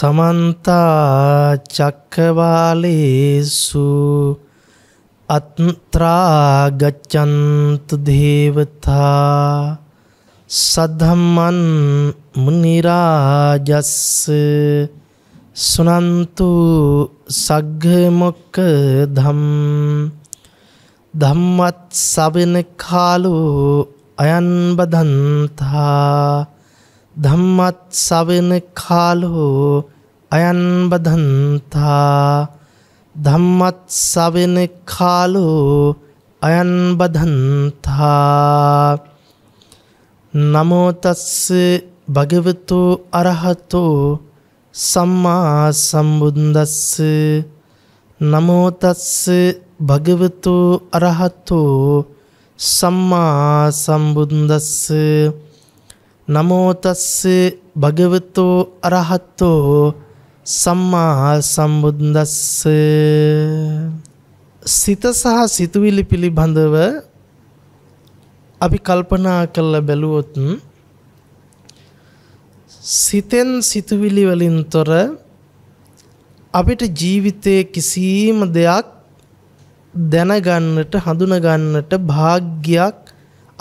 සමන්තා චක්කවාලේසු අත්‍රා ගච්ඡන්තු දේවතා සද්ධම්මන් මුනි රාජස් සුනන්තු සග්ග මොක්කධම් ධම්මත් සවෙන කාලෝ අයන් බදන්තා ධම්මත් සවෙන කාලෝ අයන් බදන්තා ධම්මත් සවෙන කාලෝ අයන් බදන්තා නමෝ තස්ස භගවතු අරහතෝ සම්මා සම්බුද්දස්ස නමෝ තස්ස භගවතු අරහතෝ සම්මා සම්බුද්දස්ස නමෝ තස්සේ භගවතෝ අරහතෝ සම්මා සම්බුද්දස්ස සිත සහ සිතුවිලි පිළිබඳව අපි කල්පනා කරලා බැලුවොත් සිතෙන් සිතුවිලි වලින් තොර අපිට ජීවිතයේ කිසිම දෙයක් දැනගන්නට හඳුනගන්නට භාග්යක්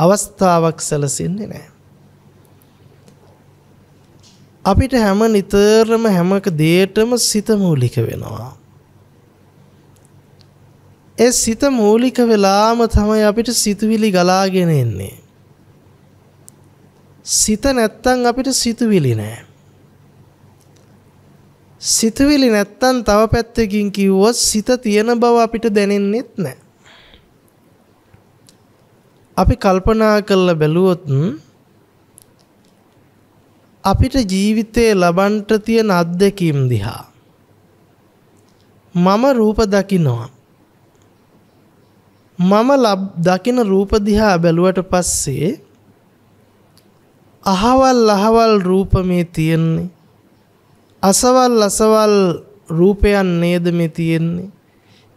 අවස්ථාවක් සැලසෙන්නේ නැහැ. අපිට හැම නිතරම හැමක දේටම සිත මූලික වෙනවා. ඒ සිත මූලික වෙලාම තමයි අපිට සිතුවිලි ගලාගෙන එන්නේ. සිත නැත්තම් අපිට සිතුවිලි නෑ. සිතුවිලි නැත්තම් තව පැත්තකින් කිව්වොත් සිත තියෙන බව අපිට දැනෙන්නෙත් නෑ. අපි කල්පනා කරලා බැලුවොත් අපිට ජීවිතේ ලබන්ට තියෙන අත්දැකීම් දිහා මම රූප දකිනවා මම දකින රූප දිහා බැලුවට පස්සේ අහවල් අහවල් රූප මේ තියෙන්නේ අසවල් අසවල් රූපයන් නේද මේ තියෙන්නේ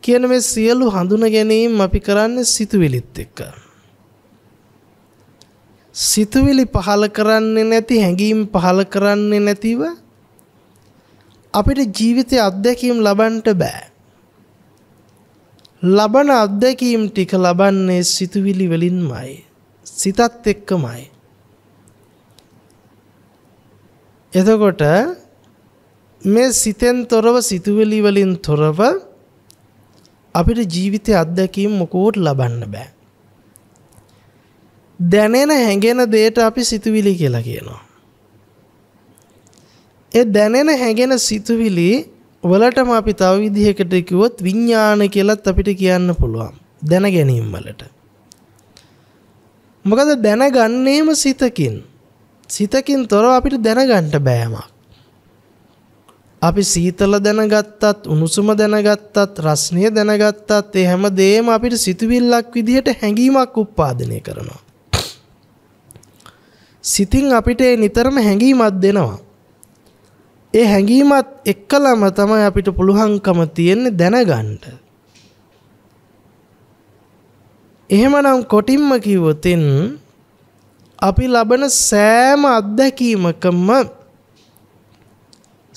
කියන මේ සියලු හඳුන ගැනීම අපි කරන්නේ සිතුවිලිත් එක්ක සිතුවිලි පහල කරන්නේ නැති හැඟීම් පහල කරන්නේ නැතිව අපිට ජීවිතය අත්දැකීම් ලබන්ට බෑ. ලබන අත්දැකීම් ටික ලබන්නේ සිතුවිලි වලින්මයි. සිතත් එක්කමයි. එතකොට මේ සිතෙන් තොරව සිතුවිලි වලින් තොරව අපිට ජීවිතය අත්දැකීම් මොකෝට ලබන්න බෑ. දැනෙන හැඟෙන දේට අපි සිතුවිලි කියලා කියනවා. ඒ දැනෙන හැඟෙන සිතුවිලි වලටම අපි තව විදිහකට කිව්වොත් විඥාන කියලත් අපිට කියන්න පුළුවන්. දැන ගැනීම වලට. මොකද දැනගන්නේම සිතකින්. සිතකින් තොරව අපිට දැනගන්න බෑමක්. අපි සීතල දැනගත්තත් උණුසුම දැනගත්තත් රස්නය දැනගත්තත් ඒ හැම දේම අපිට සිතුවිල්ලක් විදිහට හැඟීමක් උප්පාදනය කරනවා. සිතින් අපිට නිතරම හැඟීමක් දෙනවා. ඒ හැඟීමත් එක්කලම තමයි අපිට පුළුවන්කම තියෙන්නේ දැනගන්න. එහෙමනම් කොටින්ම කිව්වොතින් අපි ලබන සෑම අත්දැකීමකම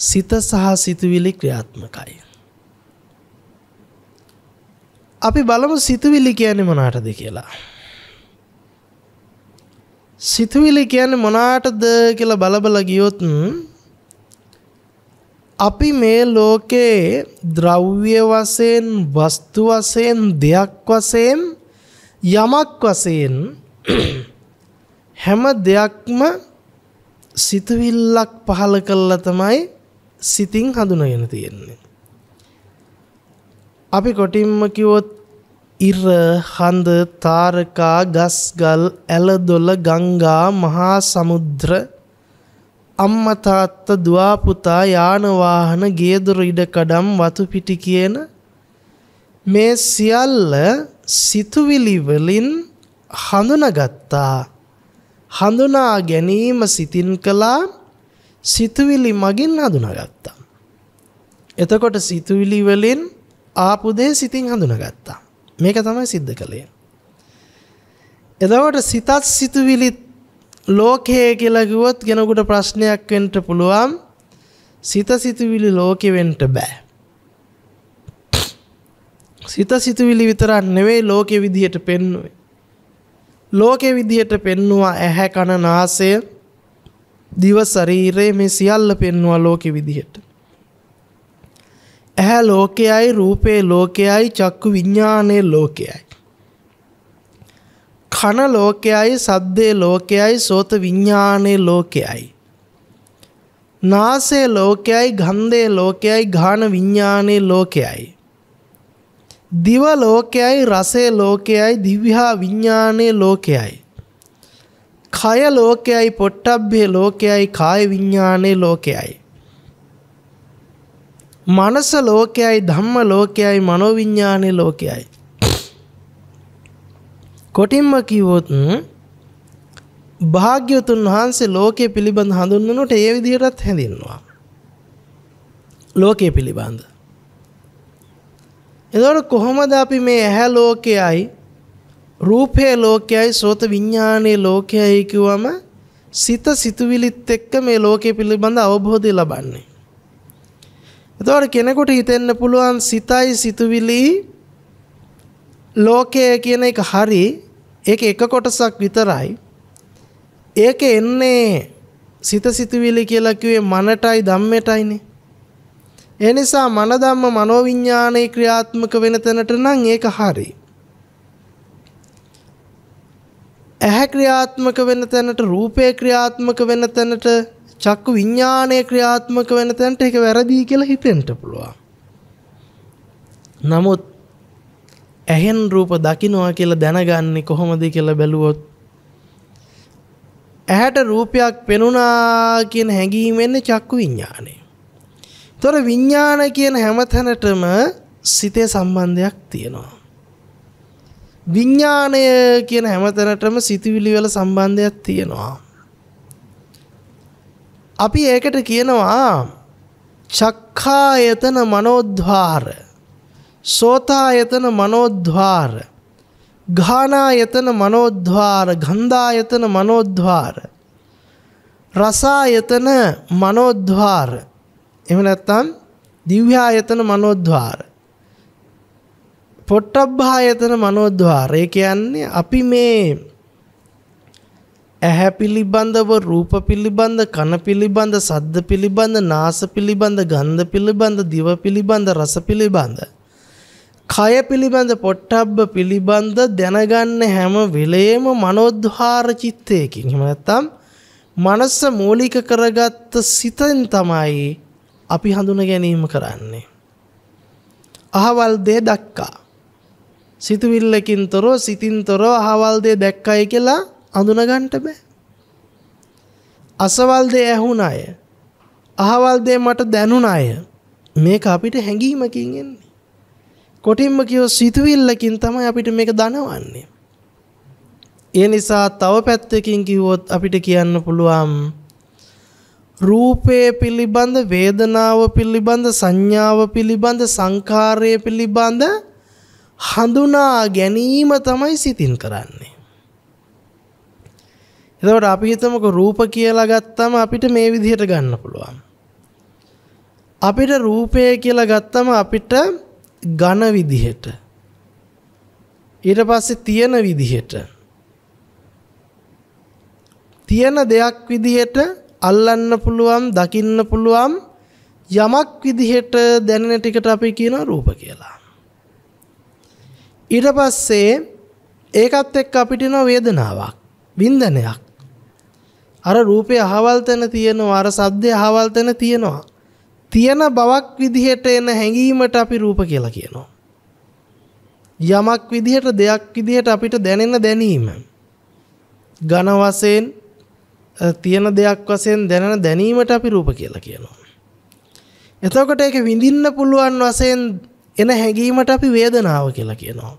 සිත සහ සිතුවිලි ක්‍රියාත්මකයි. අපි බලමු සිතුවිලි කියන්නේ මොනවටද කියලා. සිතුවිලි කියන්නේ මොනාටද කියලා බලබල ගියොත් අපි මේ ලෝකේ ද්‍රව්‍ය වශයෙන් වස්තු වශයෙන් දෙයක් වශයෙන් යමක් වශයෙන් හැම දෙයක්ම සිතුවිල්ලක් පහළ කළා තමයි සිතින් හඳුනගෙන තියෙන්නේ. අපි කොටින්ම කිව්වොත් ඉර හඳ තාරකා ගස්ගල් ඇලදොල ගංගා මහා සමුද්‍ර අම්මා තාත්තා දුව පුතා යාන වාහන ගේදොර ඉඩකඩම් වතු පිටි කියන මේ සියල්ල සිතුවිලි වලින් හඳුනාගත්තා හඳුනා ගැනීම සිතින් කළා සිතුවිලි මගින් හඳුනාගත්තා එතකොට සිතුවිලි වලින් ආපු දේ සිතින් හඳුනාගත්තා මේක තමයි සිද්ධ කළේ. එතකොට සිතත් සිතුවිලිත් ලෝකයේ කියලා කිව්වොත් කෙනෙකුට ප්‍රශ්නයක් වෙන්න පුළුවන්. සිත සිතුවිලි ලෝකෙ වෙන්න බෑ. සිත සිතුවිලි විතරක් නෙවෙයි ලෝකෙ විදිහට පෙන්වුවේ. ලෝකෙ විදිහට පෙන්නවා ඇහැ කන නාසය දිව ශරීරය මේ සියල්ල පෙන්නවා ලෝකෙ විදිහට. ඇහැ ලෝකයයි රූපේ ලෝකයයි චක්කු විඤ්ඤාණය ලෝකයයි. කන ලෝකයයි සද්දේ ලෝකයයි සෝත විඤ්ඤාණය ලෝකයයි. නාසය ලෝකයයි ගන්ධේ ලෝකයයි ඝාන විඤ්ඤාණය ලෝකයයි. දිව ලෝකයයි රසේ ලෝකයයි දිව්‍යහා විඤ්ඤාණය ලෝකයයි. කය ලෝකයයි පොට්ටබ්බේ ලෝකයයි කාය විඤ්ඤාණය ලෝකයයි. මනස ලෝකයයි ධම්ම ලෝකයයි මනෝවිඤ්ඤාණය ලෝකයයි. කොටින්ම කිව්වොත් භාග්‍යවතුන් වහන්සේ ලෝකයේ පිළිබඳ හඳුන්වනකොට ඒ විදිහටත් හැඳින්නවා. ලෝකයේ පිළිබඳ. එතකොට කොහොමද අපි මේ ඇහැ ලෝකයයි රූපේ ලෝකයයි සෝත විඥානයේ ලෝකයයි කිව්වම සිත සිතුවිලිත් එක්ක මේ ලෝකයේ පිළිබඳ අවබෝධය ලබන්නේ. එතකොට කෙනෙකුට හිතෙන්න පුළුවන් සිතයි සිතුවිලි ලෝකය කියන එක හරි ඒක එක කොටසක් විතරයි ඒක එන්නේ සිත සිතුවිලි කියලා කිව්වේ මනටයි ධම්මයටයිනේ ඒ නිසා මන ධම්ම මනෝවිඤ්ඤාණේ ක්‍රියාත්මක වෙන තැනට නම් ඒක හරි ඇහැ ක්‍රියාත්මක වෙන තැනට රූපේ ක්‍රියාත්මක වෙන තැනට චක්කු විඤ්ඥානය ක්‍රියාත්මක වෙන තැන්ට එක වැරදිී කියලා හිතෙන්ට පුළුවන්. නමුත් ඇහෙන් රූප දකිනවා කියලා දැනගන්නේ කොහොමද කියලා බැලුවොත් ඇහැට රූපයක් පෙනුනා කියන හැඟීමෙන්නේ චක්කු විඤ්ඥානය. තොර විඤ්ඥාන කියන හැමතැනටම සිතේ සම්බන්ධයක් තියෙනවා. විඤ්ඥානය කියන හැමතැනටම සිතිවිලි වල සම්බන්ධයක් තියෙනවා. අපි ඒකට කියනවා චක්ඛායතන මනෝද්වාර සෝතායතන මනෝද්වාර ඝානායතන මනෝද්වාර ගන්ධායතන මනෝද්වාර රසායතන මනෝද්වාර එහෙම නැත්නම් දිව්‍යායතන මනෝද්වාර පොට්ටබ්බායතන මනෝද්වාර ඒ කියන්නේ අපි මේ ඇහැ පිළිබඳව රූප පිළිබඳ කන පිළිබඳ සද්ද පිළිබඳ නාස පිළිබඳ ගන්ධ පිළිබඳ දිව පිළිබඳ රස පිළිබඳ කය පිළිබඳ පොට්ටබ්බ පිළිබඳ දැනගන්න හැම වෙලේම මනෝද්වාර චිත්තයකින් එහෙම නැත්නම් මනස මූලික කරගත්ත සිතෙන් තමයි අපි හඳුන ගැනීම කරන්නේ අහවල් දේ දැක්කා සිතුවිල්ලකින් තොරව සිතින් තොරව අහවල් දේ දැක්කයි කියලා අඳුනගන්න බෑ. අසවල් දේ ඇහුණ අය, අහවල් දේ මට දැනුණ අය මේක අපිට හැඟීමකින් එන්නේ. කොටින්ම කියෝ සිතුවිල්ලකින් තමයි අපිට මේක දනවන්නේ. ඒ නිසා තව පැත්තකින් කිව්වොත් අපිට කියන්න පුළුවන් රූපය පිළිබඳ වේදනාව පිළිබඳ සංඥාව පිළිබඳ සංකාරය පිළිබඳ හඳුනා ගැනීම තමයි සිතින් කරන්නේ. එතකොට අපි හිතමුකෝ රූප කියලා ගත්තම අපිට මේ විදිහට ගන්න පුළුවන්. අපිට රූපය කියලා ගත්තම අපිට ඝන විදිහට ඊට පස්සේ තියෙන විදිහට තියෙන දෙයක් විදිහට අල්ලන්න පුළුවන් දකින්න පුළුවන් යමක් විදිහට දැනෙන ටිකට අපි කියන රූප කියලා. ඊට පස්සේ ඒකත් එක්ක අපිට එන වේදනාවක්, වින්දනයක්. අර රූපය අහවල් තැන තියෙනවා අර සද්දය අහවල් තැන තියෙනවා තියෙන බවක් විදිහට එන හැඟීමට අපි රූප කියලා කියනවා යමක් විදිහට දෙයක් විදිහට අපිට දැනෙන දැනීම ඝන වශයෙන් තියෙන දෙයක් වශයෙන් දැනෙන දැනීමට අපි රූප කියලා කියනවා එතකොට ඒක විඳින්න පුළුවන් වශයෙන් එන හැඟීමට අපි වේදනාව කියලා කියනවා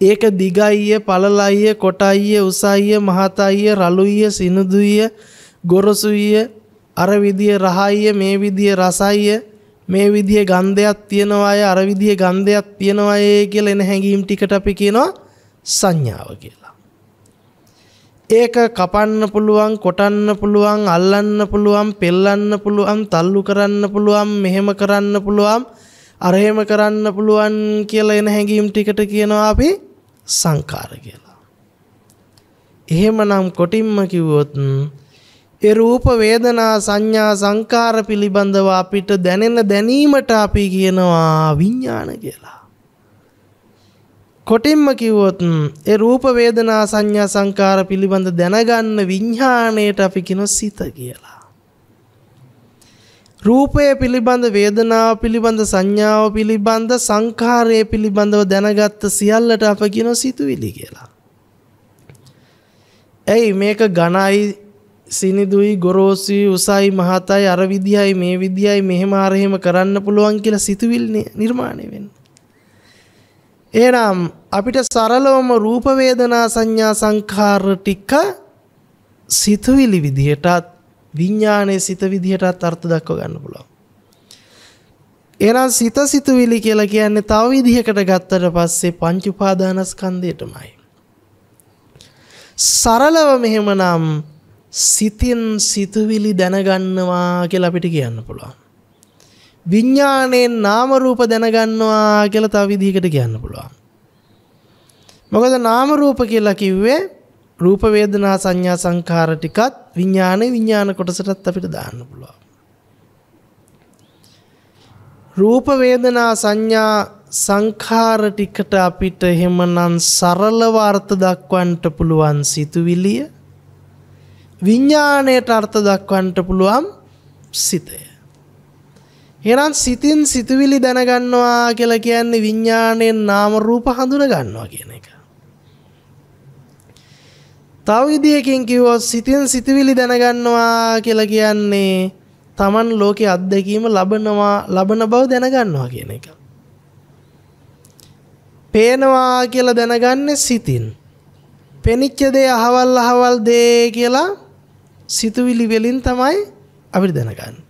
ඒක දිගයිය පළලයිය කොටයිය උසයිය මහතයිය රළුයිය සිනුදුයිය ගොරසුයිය අර විදිය රහයිය මේ විදිය රසයිය මේ විදිය ගන්ධයක් තියෙනවා අය අර විදිය ගන්ධයක් තියෙනවා අය කියලා එන හැඟීම් ටිකට අපි කියනවා සංඥාව කියලා. ඒක කපන්න පුළුවන්, කොටන්න පුළුවන්, අල්ලන්න පුළුවන්, පෙල්ලන්න පුළුවන්, තල්ලු කරන්න පුළුවන්, මෙහෙම කරන්න පුළුවන්, අරහෙම කරන්න පුළුවන් කියලා එන හැඟීම් ටිකට කියනවා අපි සංකාර කියලා. එහෙමනම් කොටින්ම කිව්වොත් ඒ රූප වේදනා සංඥා සංකාර පිළිබඳව අපිට දැනෙන දැනීමට අපි කියනවා විඥාන කියලා. කොටින්ම කිව්වොත් ඒ රූප වේදනා සංඥා සංකාර පිළිබඳ දැනගන්න විඥාණයට අපි කියනවා සිත කියලා. රූපය පිළිබඳ වේදනාව පිළිබඳ සංඥාව පිළිබඳ සංඛාරය පිළිබඳව දැනගත්ත සියල්ලට අප කියන සිතුවිලි කියලා. ඇයි මේක ඝනයි සිනිදුයි ගොරෝසුයි උසයි මහතයි අර විදියයි මේ විදියයි මෙහෙම අරහෙම කරන්න පුළුවන් කියලා සිතුවිලි නිර්මාණය වෙන්නේ. එහෙනම් අපිට සරලවම රූප වේදනා සංඥා සංඛාර ටික සිතුවිලි විදිහටත් විඥානයේ සිත විදිහටත් අර්ථ දක්ව ගන්න පුළුවන්. එහෙනම් සිත සිතුවිලි කියලා කියන්නේ තව විදිහකට ගත්තට පස්සේ පංච උපාදානස්කන්ධයටමයි. සරලව මෙහෙමනම් සිතින් සිතුවිලි දැනගන්නවා කියලා අපිට කියන්න පුළුවන්. විඥාණයෙන් නාම රූප දැනගන්නවා කියලා තව විදිහකට කියන්න පුළුවන්. මොකද නාම රූප කියලා කිව්වේ රූප වේදනා සංඥා සංඛාර ටිකත් විඥානේ විඥාන කොටසටත් අපිට දාන්න පුළුවන්. රූප වේදනා සංඥා සංඛාර ටිකට අපිට එහෙමනම් සරලව අර්ථ දක්වන්නට පුළුවන් සිතුවිලිය. විඥාණයට අර්ථ දක්වන්නට පුළුවන් සිතය. එහෙනම් සිතින් සිතුවිලි දැනගන්නවා කියලා කියන්නේ විඥාණයෙන් නාම රූප හඳුන ගන්නවා කියන එක. තව විදිහකින් කිව්වොත් සිතින් සිතවිලි දැනගන්නවා කියලා කියන්නේ Taman ලෝකේ අත්දැකීම ලබනවා ලබන බව දැනගන්නවා කියන එක. පේනවා කියලා දැනගන්නේ සිතින්. පෙනිච්ච දේ අහවල් අහවල් දේ කියලා සිතුවිලි වලින් තමයි අපිට දැනගන්නේ.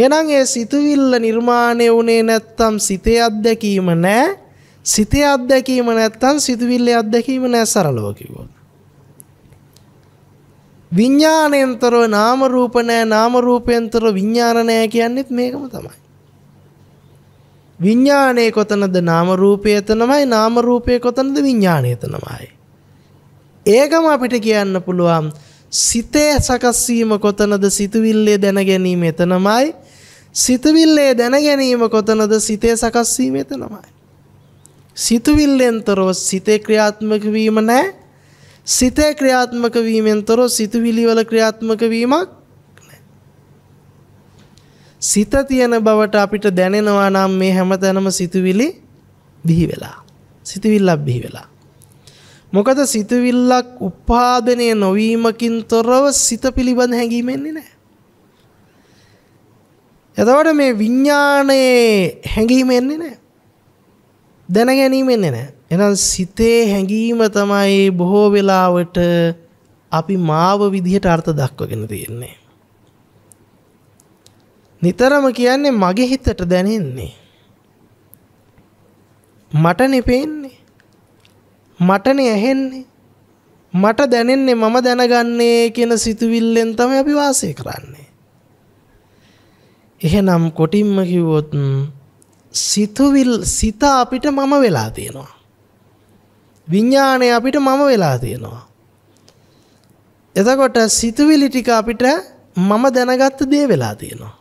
එහෙනම් ඒ සිතුවිල්ල නිර්මාණය වුණේ නැත්තම් සිතේ අත්දැකීම නැහැ. සිතේ අත්දැකීම නැත්තම් සිතුවිල්ලේ අත්දැකීම නැහැ සරලව කිව්වොත්. විඤ්ඥානයන්තරව නාම රූපනෑ නාම රූපයන්තර විඤ්ඥාණනෑ කියන්නෙත් මේකම තමයි. විඤ්ඥානය කොතනද නාමරූපයතනමයි නාමරූපය කොතනද විඤ්ඥානයතනමයි. ඒකම අපිට කියන්න පුළුවන් සිතේ සකස්වීම කොතනද සිතුවිල්ලේ දැනගැනීම එතනමයි සිතවිල්ලේ දැනගැනීම කොතනද සිතේ සකස්වීම එතනමයි. සිතුවිල්ලෙන්තරෝ සිතේ ක්‍රියාත්මක වීම නෑ සිතේ ක්‍රියාත්මක වීමෙන් තොර සිතුවිලි වල ක්‍රියාත්මක වීමක් සිත තියෙන බවට අපිට දැනෙනවා නම් මේ හැමතැනම සිතුවිලි බිහි වෙලා සිතුවිල්ලක් බිහි වෙලා මොකද සිතුවිල්ලක් උපාදනය නොවීමකින් තොරව සිත පිළිබඳ හැඟීමෙන්නේ නැහැ. එතකොට මේ විඥානයේ හැඟීම එන්නේ නැහැ. දැන ගැනීම එන්නේ නැහැ. එහෙනම් සිතේ හැඟීම තමයි බොහෝ වෙලාවට අපි මාව විදිහට අර්ථ දක්වගෙන තියෙන්නේ. නිතරම කියන්නේ මගේ හිතට දැනෙන්නේ. මට නෙපෙන්නේ. මටනේ ඇහෙන්නේ. මට දැනෙන්නේ මම දැනගන්නේ කියන සිතුවිල්ලෙන් තමයි අපි වාසය කරන්නේ. එහෙනම් කොටින්ම කිව්වොත් සිතුවිල් සිත අපිට මම වෙලා තියෙනවා. විඥාණය අපිට මම වෙලා තියෙනවා. එතකොට සිතුවිලි ටික අපිට මම දැනගත්ත දේ වෙලා තියෙනවා.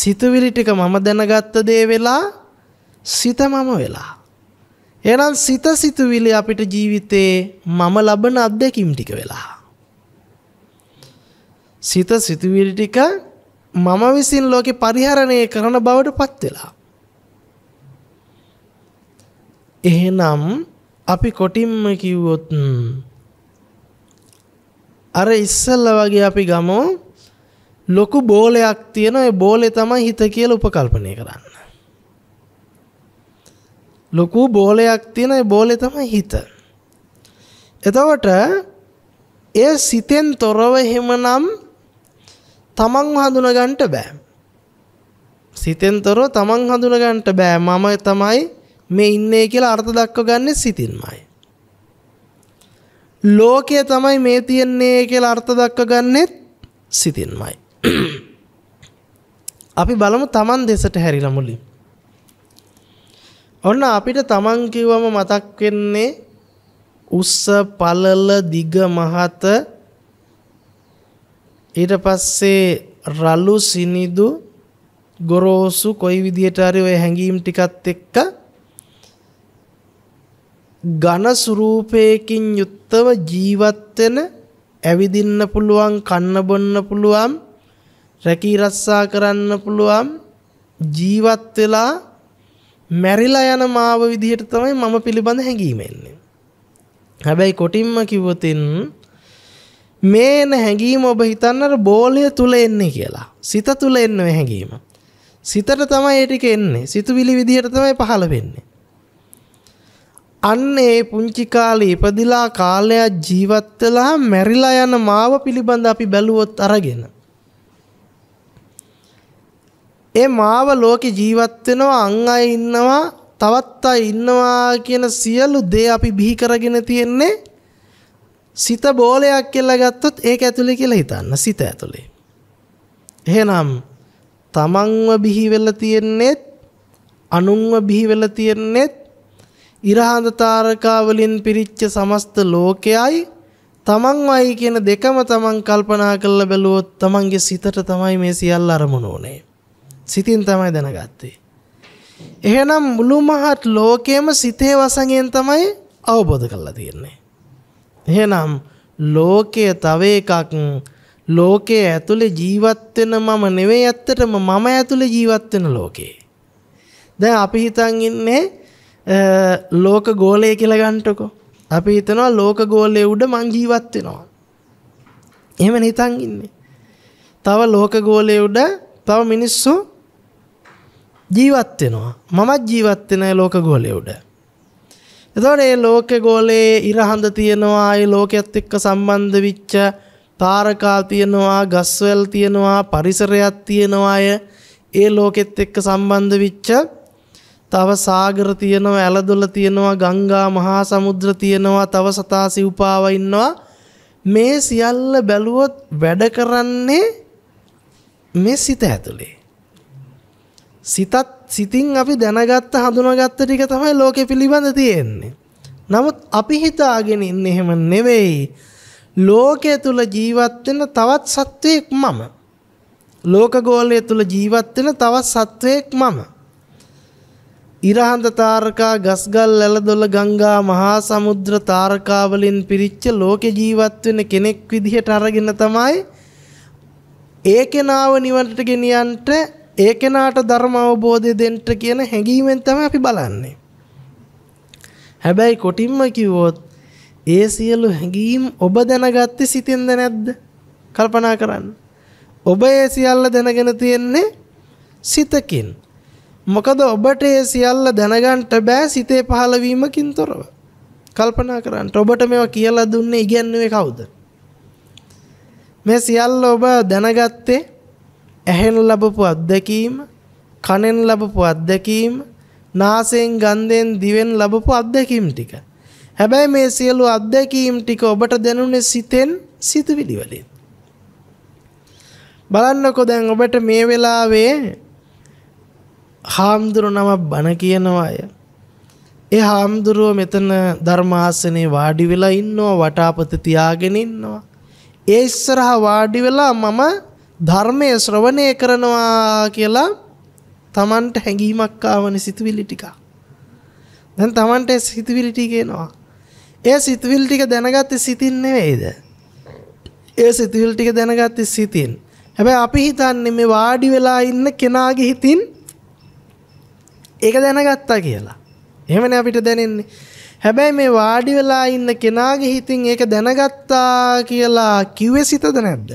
සිතුවිලි ටික මම දැනගත්ත දේ වෙලා සිත මම වෙලා. එහෙනම් සිත සිතුවිලි අපිට ජීවිතේ මම ලබන අත්දැකීම් ටික වෙලා. සිත සිතුවිලි ටික මම විසින් ලෝකේ පරිහරණය කරන බවට පත් වෙලා. එහෙනම් අපි කොටින්ම කිව්වොත් අර ඉස්සල්ල වගේ අපි ගමු ලොකු බෝලයක් තියෙන ඔය බෝලේ තමයි හිත කියලා උපකල්පනය කරන්න. ලොකු බෝලයක් තියෙන ඔය බෝලේ තමයි හිත. එතකොට ඒ සිතෙන් තොරව එහෙමනම් තමන් හඳුනගන්න බෑ. සිතෙන් තොරව තමන් හඳුනගන්න බෑ. මම තමයි මේ ඉන්නේ කියලා අර්ථ දක්ව ගන්නේ සිතින්මයි. ලෝකය තමයි මේ තියෙන්නේ කියලා අර්ථ දක්ව ගන්නෙත් සිතින්මයි. අපි බලමු Taman දෙසට හැරිලා මුලින්. ඔන්න අපිට Taman කිව්වම මතක් වෙන්නේ උස්ස පළල දිග මහත ඊට පස්සේ රලු සිනිදු ගොරෝසු කොයි විදියට හරි ওই හැංගීම් ටිකත් එක්ක ඝන ස්වරූපයකින් යුක්තව ජීවත් වෙන ඇවිදින්න පුළුවන් කන්න බොන්න පුළුවන් රැකී රස්සා කරන්න පුළුවන් ජීවත් වෙලා මැරිලා යන මාව විදිහට තමයි මම පිළිබඳ හැඟීම එන්නේ. හැබැයි කොටින්ම කිව්වොතින් මේ එන හැඟීම ඔබ හිතන්න අර බෝලය තුල එන්නේ කියලා. සිත තුල එන්නේ හැඟීම. සිතට තමයි ඒ ටික එන්නේ. සිතුවිලි විදිහට තමයි පහළ වෙන්නේ. අන්න ඒ පුංචි කාලේ ඉපදිලා කාලයක් ජීවත් වෙලා මැරිලා යන මාව පිළිබඳ අපි බැලුවොත් අරගෙන ඒ මාව ලෝකේ ජීවත් වෙනවා අන් අය ඉන්නවා තවත් අය ඉන්නවා කියන සියලු දේ අපි බිහි කරගෙන තියෙන්නේ සිත බෝලයක් කියලා ගත්තොත් ඒක ඇතුලේ කියලා හිතන්න සිත ඇතුලේ එහෙනම් තමන්ව බිහි වෙලා තියෙන්නේ අනුන්ව බිහි වෙලා තියෙන්නේ ඉරහඳ තාරකා වලින් පිරිච්ච සමස්ත ලෝකයයි තමන්මයි කියන දෙකම තමන් කල්පනා කරලා බැලුවොත් තමන්ගේ සිතට තමයි මේ සියල්ල අරමුණ ඕනේ. සිතින් තමයි දැනගත්තේ. එහෙනම් මුළු මහත් ලෝකයේම සිතේ වසඟෙන් තමයි අවබෝධ කරලා තියෙන්නේ. එහෙනම් ලෝකය තව එකක් ලෝකයේ ඇතුලේ ජීවත් වෙන මම නෙවෙයි ඇත්තටම මම ඇතුලේ ජීවත් වෙන ලෝකේ. දැන් අපි හිතන් ඉන්නේ ලෝක ගෝලය කියලගන්ටකෝ. අපි හිතනවා ලෝක ගෝලය උඩ මංජීවත්වෙනවා. එහෙම නිතන් ඉන්නේ. තව ලෝක ගෝලය උඩ තව මිනිස්සු ජීවත්වෙනවා. මමත් ජීවත්වෙන ලෝක ගෝලය උඩ. එතකොට මේ ලෝක ගෝලයේ ඉරහඳ තියෙනවා, ඒ ලෝකයේත් එක්ක සම්බන්ධ වෙච්ච තාරකා තියෙනවා, ගස්වැල් තියෙනවා, පරිසරයක් තියෙනවා, ඒ ලෝකෙත් එක්ක සම්බන්ධ වෙච්ච තව සාගර තියෙනවා ඇලදොල තියෙනවා ගංගා මහා සමුද්‍ර තියෙනවා තව සතා සිව්පාව ඉන්නවා මේ සියල්ල බැලුවොත් වැඩ කරන්නේ මේ සිත ඇතුලේ සිතත් සිතින් අපි දැනගත්ත හඳුනාගත්ත ටික තමයි ලෝකෙ පිළිබඳ තියෙන්නේ නමුත් අපි හිතාගෙන ඉන්නේ එහෙම නෙවෙයි ලෝකයේ තුල ජීවත් වෙන තවත් සත්වයක් මම ලෝක ගෝලය තුල ජීවත් වෙන තවත් සත්වයක් මම ඉරහඳ තාරකා ගස්ගල් ඇලදොල ගංගා මහා සමුද්‍ර තාරකා වලින් පිරිච්ච ලෝක ජීවත් වෙන කෙනෙක් විදිහට අරගෙන තමයි ඒ කෙනාව නිවනට ගෙනියන්නට ඒ කෙනාට ධර්ම අවබෝධය දෙන්න කියන හැඟීමෙන් තමයි අපි බලන්නේ. හැබැයි කොටින්ම කිව්වොත් ඒ සියලු හැඟීම් ඔබ දැනගත්තේ සිතින්ද නැද්ද? කල්පනා කරන්න. ඔබ ඒ සියල්ල දැනගෙන තියෙන්නේ සිතකින්. මොකද ඔබට ඒ සියල්ල දැනගන්ට බෑ සිතේ පහළවීමකින් තොරව. කල්පනා කරන්න ඔබට මෙවා කියලා දුන්නේ ඉගැන්නුවේ කවුද. මේ සියල්ල ඔබ දැනගත්තේ ඇහෙන් ලබපු අත්දැකීම කනෙන් ලබපු අත්දැකීම නාසයෙන් ගන්ධයෙන් දිවෙන් ලබපු අත්දැකීම් ටික. හැබැයි මේ සියලු අත්දැකීම් ටික ඔබට දැනුනේ සිතෙන් සිතුවිලි වලින්. බලන්නකෝ දැන් ඔබට මේ වෙලාවේ හාමුදුරු නම බණ කියනවා අය. ඒ හාමුදුරුව මෙතන ධර්මාසනේ වාඩි වෙලා ඉන්නවා වටාපත තියාගෙන ඉන්නවා. ඒ ඉස්සරහා වාඩි වෙලා මම ධර්මයේ ශ්‍රවණය කරනවා කියලා තමන්ට හැඟීමක් ආවන සිතුවිලි ටික. දැන් තමන්ට ඒ සිතුවිලි ටික එනවා. ඒ සිතුවිලි ටික දැනගත්තේ සිතින් නෙවෙයිද? ඒ සිතුවිලි ටික දැනගත්තේ සිතින්. හැබැයි අපි හිතන්නේ මේ වාඩි වෙලා ඉන්න කෙනාගේ හිතින් ඒක දැනගත්තා කියලා. එහෙමනේ අපිට දැනෙන්නේ. හැබැයි මේ වාඩි වෙලා ඉන්න කෙනාගේ හිතින් ඒක දැනගත්තා කියලා කිව්වේ සිතද නැද්ද?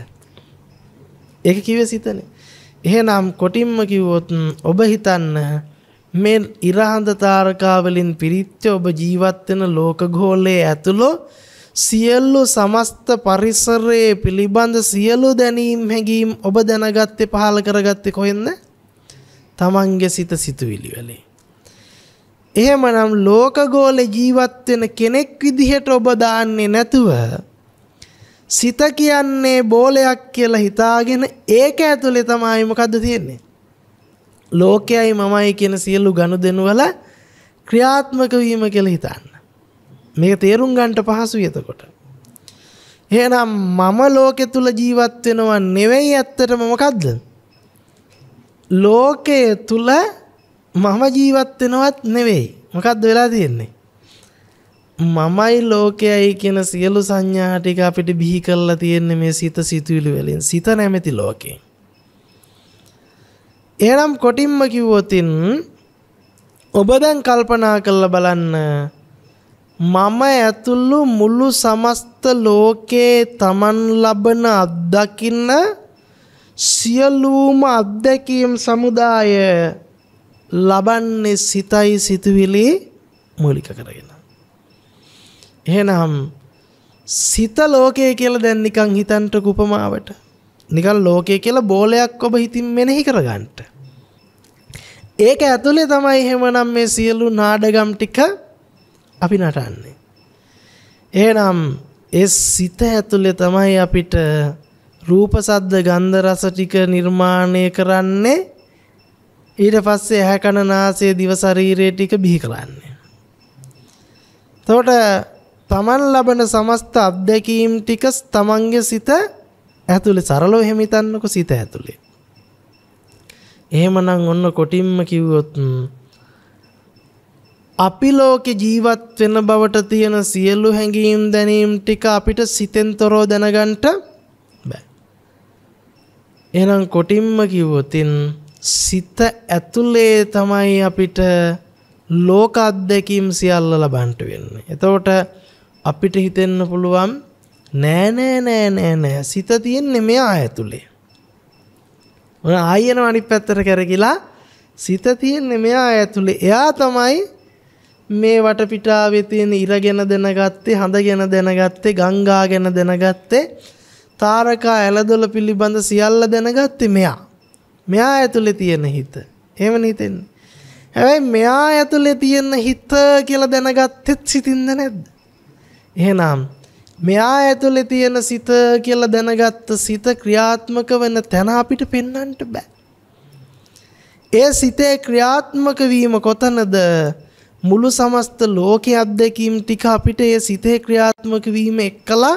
ඒක කිව්වේ සිතනේ. එහෙනම් කොටින්ම කිව්වොත් ඔබ හිතන්න මේ ඉරහඳ තාරකාවලින් පිරිච්ච ඔබ ජීවත් වෙන ලෝකගෝලයේ ඇතුළෝ සියලු සමස්ත පරිසරයේ පිළිබඳ සියලු දැනීම් හැඟීම් ඔබ දැනගත්තේ පහල කරගත්තේ කොහෙන්ද? තමන්ගේ සිත සිතුවිලි වලේ. එහෙමනම් ලෝකගෝල ජීවත් වෙන කෙනෙක් විදිහට ඔබ දාන්නේ නැතුව සිත කියන්නේ බෝලයක් කියලා හිතාගෙන ඒක ඇතුලේ තමයි මොකද්ද තියෙන්නේ. ලෝකයයි මමයි කියන සියලු ගනුදෙනු වල ක්‍රියාත්මක වීම කියලා හිතන්න. මේක තේරුම් ගන්නට පහසුයි එතකොට. එහෙනම් මම ලෝකෙ තුල ජීවත් වෙනව නෙවෙයි ඇත්තටම මොකද්ද? ලෝකයේ තුල මම ජීවත් වෙනවත් නෙවෙයි. මොකද්ද වෙලා තියෙන්නේ? මමයි ලෝකයයි කියන සියලු සංඥා ටික අපිට බිහි කරලා තියෙන්නේ මේ සිත සිතුවිලි වලින්. සිත නැමැති ලෝකේ. එහෙනම් කොටින්ම කිව්වොතින් ඔබ දැන් කල්පනා කරලා බලන්න මම ඇතුළු මුළු සමස්ත ලෝකේ තමන් ලබන අත්දකින්න සියලුම අත්දැකීම් සමුදාය ලබන්නේ සිතයි සිතුවිලි මූලික කරගෙන. එහෙනම් සිත ලෝකය කියලා දැන් නිකන් හිතන්ට උපමාවට. නිකන් ලෝකය කියලා බෝලයක් ඔබ හිතින් මෙනෙහි කරගන්නට. ඒක ඇතුලේ තමයි එහෙමනම් මේ සියලු නාඩගම් ටික අපි නටන්නේ. එහෙනම් ඒ සිත ඇතුලේ තමයි අපිට රූප සද්ද ගන්ධ රස ටික නිර්මාණය කරන්නේ ඊට පස්සේ ඇහැ කන නාසය දිව ශරීරය ටික බිහි කරන්නේ. එතකොට තමන් ලබන සමස්ත අත්දැකීම් ටික තමන්ගේ සිත ඇතුලේ සරලව එහෙම හිතන්නකෝ සිත ඇතුලේ. එහෙමනම් ඔන්න කොටින්ම කිව්වොත් අපි ලෝකේ ජීවත් වෙන බවට තියෙන සියලු හැඟීම් දැනීම් ටික අපිට සිතෙන් තොරව දැනගන්න එහෙනම් කොටින්ම කිව්වොතින් සිත ඇතුලේ තමයි අපිට ලෝක අත්දැකීම් සියල්ල ලබන්ට වෙන්නේ. එතකොට අපිට හිතෙන්න පුළුවන් නෑ නෑ නෑ නෑ නෑ සිත තියෙන්නේ මෙයා ඇතුලේ. ඔන ආයෙන අනිත් පැත්තට කරගිලා සිත තියෙන්නේ මෙයා ඇතුලේ. එයා තමයි මේ වටපිටාවේ තියෙන ඉර ගැන දැනගත්තේ, හඳ ගැන දැනගත්තේ, ගංගා ගැන දැනගත්තේ තාරකා ඇලදොල පිළිබඳ සියල්ල දැනගත්තේ මෙයා. මෙයා ඇතුලේ තියෙන හිත. එහෙම හිතෙන්නේ. හැබැයි මෙයා ඇතුලේ තියෙන හිත කියලා දැනගත්තෙත් සිතින්ද නැද්ද? එහෙනම් මෙයා ඇතුලේ තියෙන සිත කියලා දැනගත්ත සිත ක්‍රියාත්මක වෙන තැන අපිට පෙන්වන්න බෑ. ඒ සිතේ ක්‍රියාත්මක වීම කොතනද? මුළු සමස්ත ලෝකයේ අත්දැකීම් ටික අපිට ඒ සිතේ ක්‍රියාත්මක වීම එක්කලා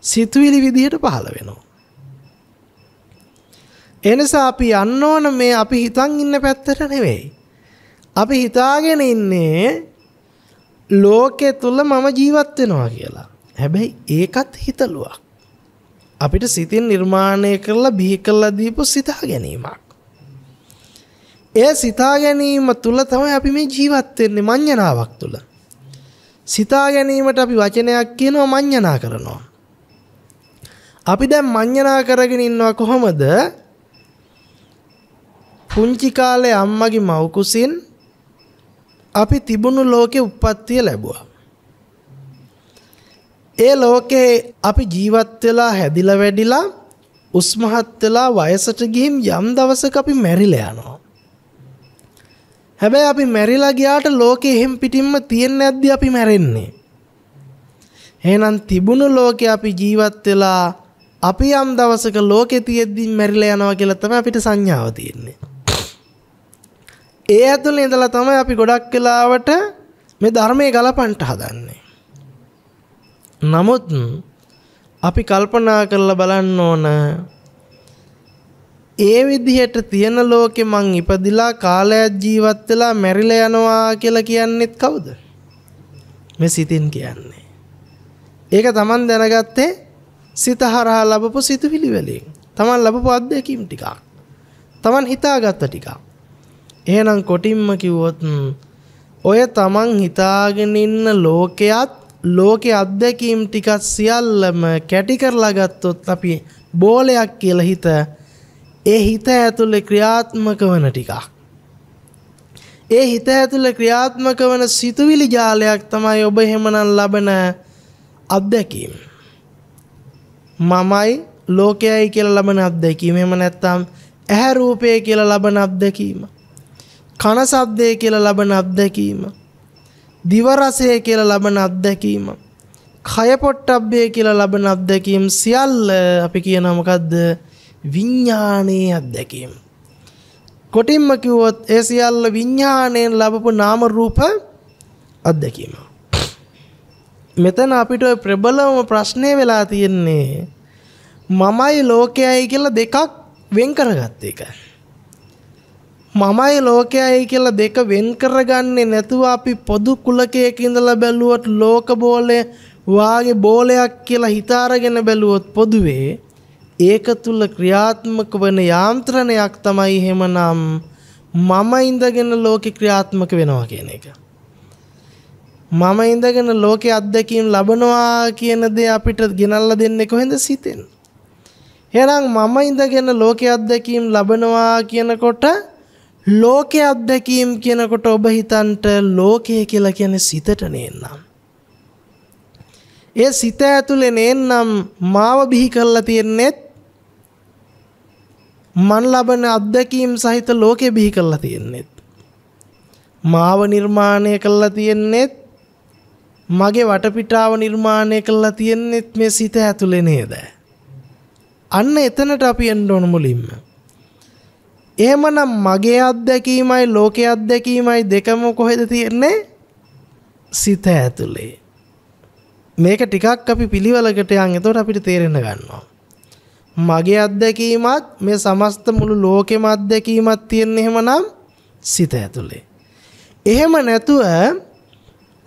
සිතුවිලි විදිහට පහළ වෙනවා. එනිසා අපි යන්න ඕන මේ අපි හිතන් ඉන්න පැත්තට නෙවෙයි. අපි හිතාගෙන ඉන්නේ ලෝකේ තුල මම ජීවත් වෙනවා කියලා. හැබැයි ඒකත් හිතලුවක්. අපිට සිතින් නිර්මාණය කරලා බිහි කරලා දීපු සිතා ගැනීමක්. ඒ සිතා ගැනීම තුල තමයි අපි මේ ජීවත් වෙන්නේ මඤ්ඤණාවක් තුල. සිතා ගැනීමට අපි වචනයක් කියනවා මඤ්ඤණා කරනවා. අපි දැන් මඤ්ඤණා කරගෙන ඉන්නවා කොහොමද? පුංචි කාලේ අම්මගේ මව් කුසින් අපි තිබුණු ලෝකේ උප්පත්තිය ලැබුවා. ඒ ලෝකේ අපි ජීවත් වෙලා හැදිලා වැඩිලා උස්මහත් වෙලා වයසට ගිහින් යම් දවසක අපි මැරිලා යනවා. හැබැයි අපි මැරිලා ගියාට ලෝකෙ එහෙම් පිටින්ම තියෙන්නේ නැද්ද අපි මැරෙන්නේ. එහෙනම් තිබුණු ලෝකේ අපි ජීවත් වෙලා අපි යම් දවසක ලෝකෙ තියෙද්දිින් මැරිල යනවා කියලතම අපිට සංඥාව තියෙන්නේ. ඒ ඇතුළ ඉඳලා තමයි අපි ගොඩක් කලාවට මේ ධර්මය ගලපන්ට හදන්නේ. නමුත් අපි කල්පනා කරලා බලන්න ඕන ඒ විදිහට තියෙන ලෝකෙ මං ඉපදිලා කාලයක් ජීවත් වෙලා මැරිල යනවා කියලා කියන්නෙත් කවුද? මේ සිතින් කියන්නේ. ඒක Taman දැනගත්තේ සිත හරහා ලබපු සිතුවිලි වලින් තමන් ලබපු අත්දැකීම් ටිකක් තමන් හිතාගත්ත ටිකක් එහෙනම් කොටින්ම කිව්වොත් ඔය තමන් හිතාගෙන ඉන්න ලෝකයක් ලෝකේ අත්දැකීම් ටිකක් සියල්ලම කැටි කරලා ගත්තොත් අපි බෝලයක් කියලා හිත ඒ හිත ඇතුලේ ක්‍රියාත්මක වන ටිකක් ඒ හිත ඇතුලේ ක්‍රියාත්මක වන සිතුවිලි ජාලයක් තමයි ඔබ එහෙමනම් ලබන අත්දැකීම් මමයි ලෝකයයි කියලා ලබන අත්දැකීම එහෙම නැත්නම් ඇහැ රූපය කියලා ලබන අත්දැකීම කන ශබ්දය කියලා ලබන අත්දැකීම දිව රසය කියලා ලබන අත්දැකීම කය පොට්ටබ්බය කියලා ලබන අත්දැකීම් සියල්ල අපි කියන මොකද්ද විඥානයේ අත්දැකීම් කොටින්ම කිව්වොත් ඒ සියල්ල විඥාණයෙන් ලැබපු නාම රූප අත්දැකීමක් මෙතන අපිට ප්‍රබලම ප්‍රශ්නය වෙලා තියෙන්නේ මමයි ලෝකයයි කියලා දෙකක් වෙන් කරගත්ත එක. මමයි ලෝකයයි කියලා දෙක වෙන් කරගන්නේ නැතුව අපි පොදු කුලකයක ඉඳලා බැලුවොත් ලෝක බෝලය වාගේ බෝලයක් කියලා හිතාරගෙන බැලුවොත් පොදුවේ ඒක තුල ක්‍රියාත්මක වන යාන්ත්‍රණයක් තමයි එහෙමනම් මම ඉඳගෙන ලෝකේ ක්‍රියාත්මක වෙනවා කියන එක. මම ඉඳගෙන ලෝකේ අත්දැකීම් ලබනවා කියන දේ අපිට ගෙනල්ලා දෙන්නේ කොහෙන්ද සිතෙන්? එහෙනම් මම ඉඳගෙන ලෝකේ අත්දැකීම් ලබනවා කියනකොට ලෝකේ අත්දැකීම් කියනකොට ඔබ හිතන්ට ලෝකය කියලා කියන්නේ සිතට නේනම්. ඒ සිත ඇතුලේ නේනම් මාව බිහි කරලා තියෙන්නේ මන් ලබන අත්දැකීම් සහිත ලෝකෙ බිහි කරලා තියෙන්නේ. මාව නිර්මාණය කරලා තියෙන්නේ මගේ වටපිටාව නිර්මාණය කරලා තියෙන්නෙත් මේ සිත ඇතුලේ නේද? අන්න එතනට අපි එන්න ඕන මුලින්ම. එහෙමනම් මගේ අත්දැකීමයි ලෝකයේ අත්දැකීමයි දෙකම කොහෙද තියෙන්නේ? සිත ඇතුලේ. මේක ටිකක් අපි පිළිවෙලකට යන් එතකොට අපිට තේරෙන්න ගන්නවා. මගේ අත්දැකීමත් මේ සමස්ත මුළු ලෝකෙම අත්දැකීමත් තියෙන්නේ එහෙමනම් සිත ඇතුලේ. එහෙම නැතුව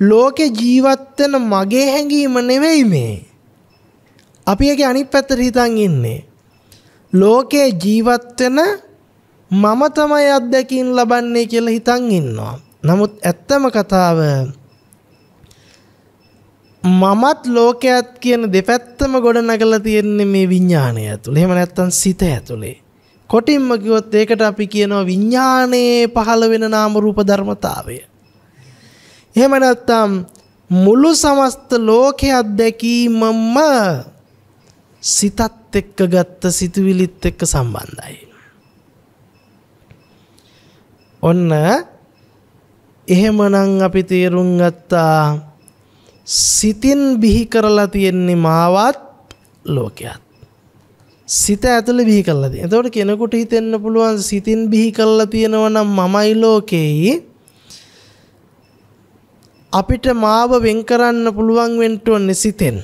ලෝකේ ජීවත් වෙන මගේ හැඟීම නෙවෙයි මේ. අපි ඒකේ අනිත් පැත්තට හිතන් ඉන්නේ. ලෝකේ ජීවත් වෙන මම තමයි අත්දැකීම් ලබන්නේ කියලා හිතන් ඉන්නවා. නමුත් ඇත්තම කතාව මමත් ලෝකයක් කියන දෙපැත්තම ගොඩනගලා තියෙන්නේ මේ විඥාණය ඇතුළේ. එහෙම නැත්නම් සිත ඇතුළේ. කොටින්ම කිව්වොත් ඒකට අපි කියනවා විඥානයේ පහළ වෙන නාම රූප ධර්මතාවය. එහෙම නැත්නම් මුළු සමස්ත ලෝකය අත්දැකීමම සිතත් එක්ක ගත්ත සිතුවිලිත් එක්ක සම්බන්ධයි. ඔන්න එහෙමනම් අපි තේරුම් ගත්තා සිතින් බිහි කරලා තියෙන්නේ මාවත් ලෝකයක්. සිත ඇතුළේ බිහි කරලා තියෙන. එතකොට කෙනෙකුට හිතෙන්න පුළුවන් සිතින් බිහි කරලා තියෙනවා නම් මමයි ලෝකෙයි. අපිට මාව වෙන් කරන්න පුළුවන් වෙන්න ඕනේ සිතෙන්.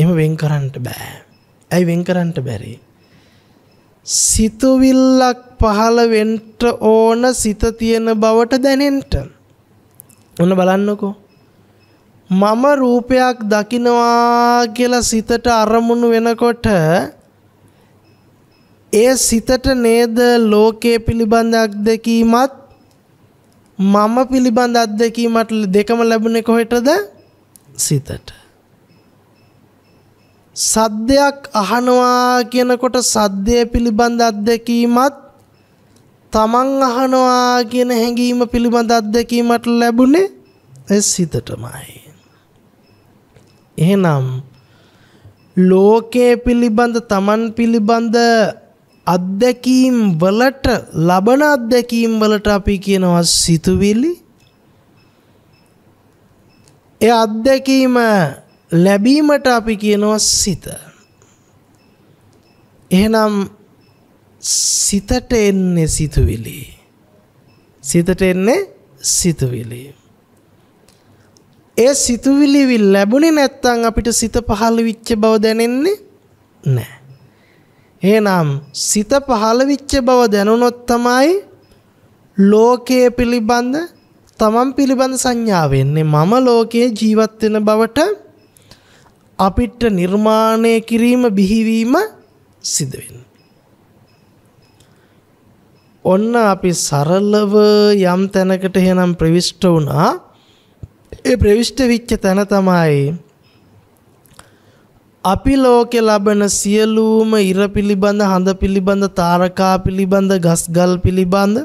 එහෙම වෙන් කරන්නට බෑ. ඇයි වෙන් කරන්නට බැරි? සිතුවිල්ලක් පහළ වෙන්න ඕන සිත තියෙන බවට දැනෙන්න. ඔන්න බලන්නකෝ. මම රූපයක් දකිනවා කියලා සිතට අරමුණු වෙනකොට ඒ සිතට නේද ලෝකයේ පිළිබඳ අත්දැකීමත් මම පිළිබඳ අත්දැකීමට දෙකම ලැබුණේ කොහෙටද? සිතට. සද්දයක් අහනවා කියනකොට සද්දය පිළිබඳ අත්දැකීමත් තමන් අහනවා කියන හැඟීම පිළිබඳ අත්දැකීමට ලැබුණේ ඒ සිතටමයි. එහෙනම් ලෝකයේ පිළිබඳ තමන් පිළිබඳ අත්දැකීම් වලට ලබන අත්දැකීම් වලට අපි කියනවා සිතුවිලි ඒ අත්දැකීම ලැබීමට අපි කියනවා සිත එහෙනම් සිතට එන්නේ සිතුවිලි සිතට එන්නේ සිතුවිලි ඒ සිතුවිලි ලැබුණේ නැත්නම් අපිට සිත පහළ වෙච්ච බව දැනෙන්නේ නැහැ එහෙනම් සිත පහළවිච්ච බව දැනුනොත් තමයි ලෝකයේ පිළිබඳ තමන් පිළිබඳ සංඥාව එන්නේ මම ලෝකයේ ජීවත් වෙන බවට අපිට නිර්මාණය කිරීම බිහිවීම සිද්ධ වෙනවා. ඔන්න අපි සරලව යම් තැනකට එහෙනම් ප්‍රවිෂ්ඨ වුණා. ඒ ප්‍රවිෂ්ඨ වෙච්ච තැන තමයි අපි ලෝකෙ ලබන සියලූම ඉර පිළිබඳ හඳ පිළිබඳ තාරකා පිළිබඳ ගස්ගල් පිළිබඳ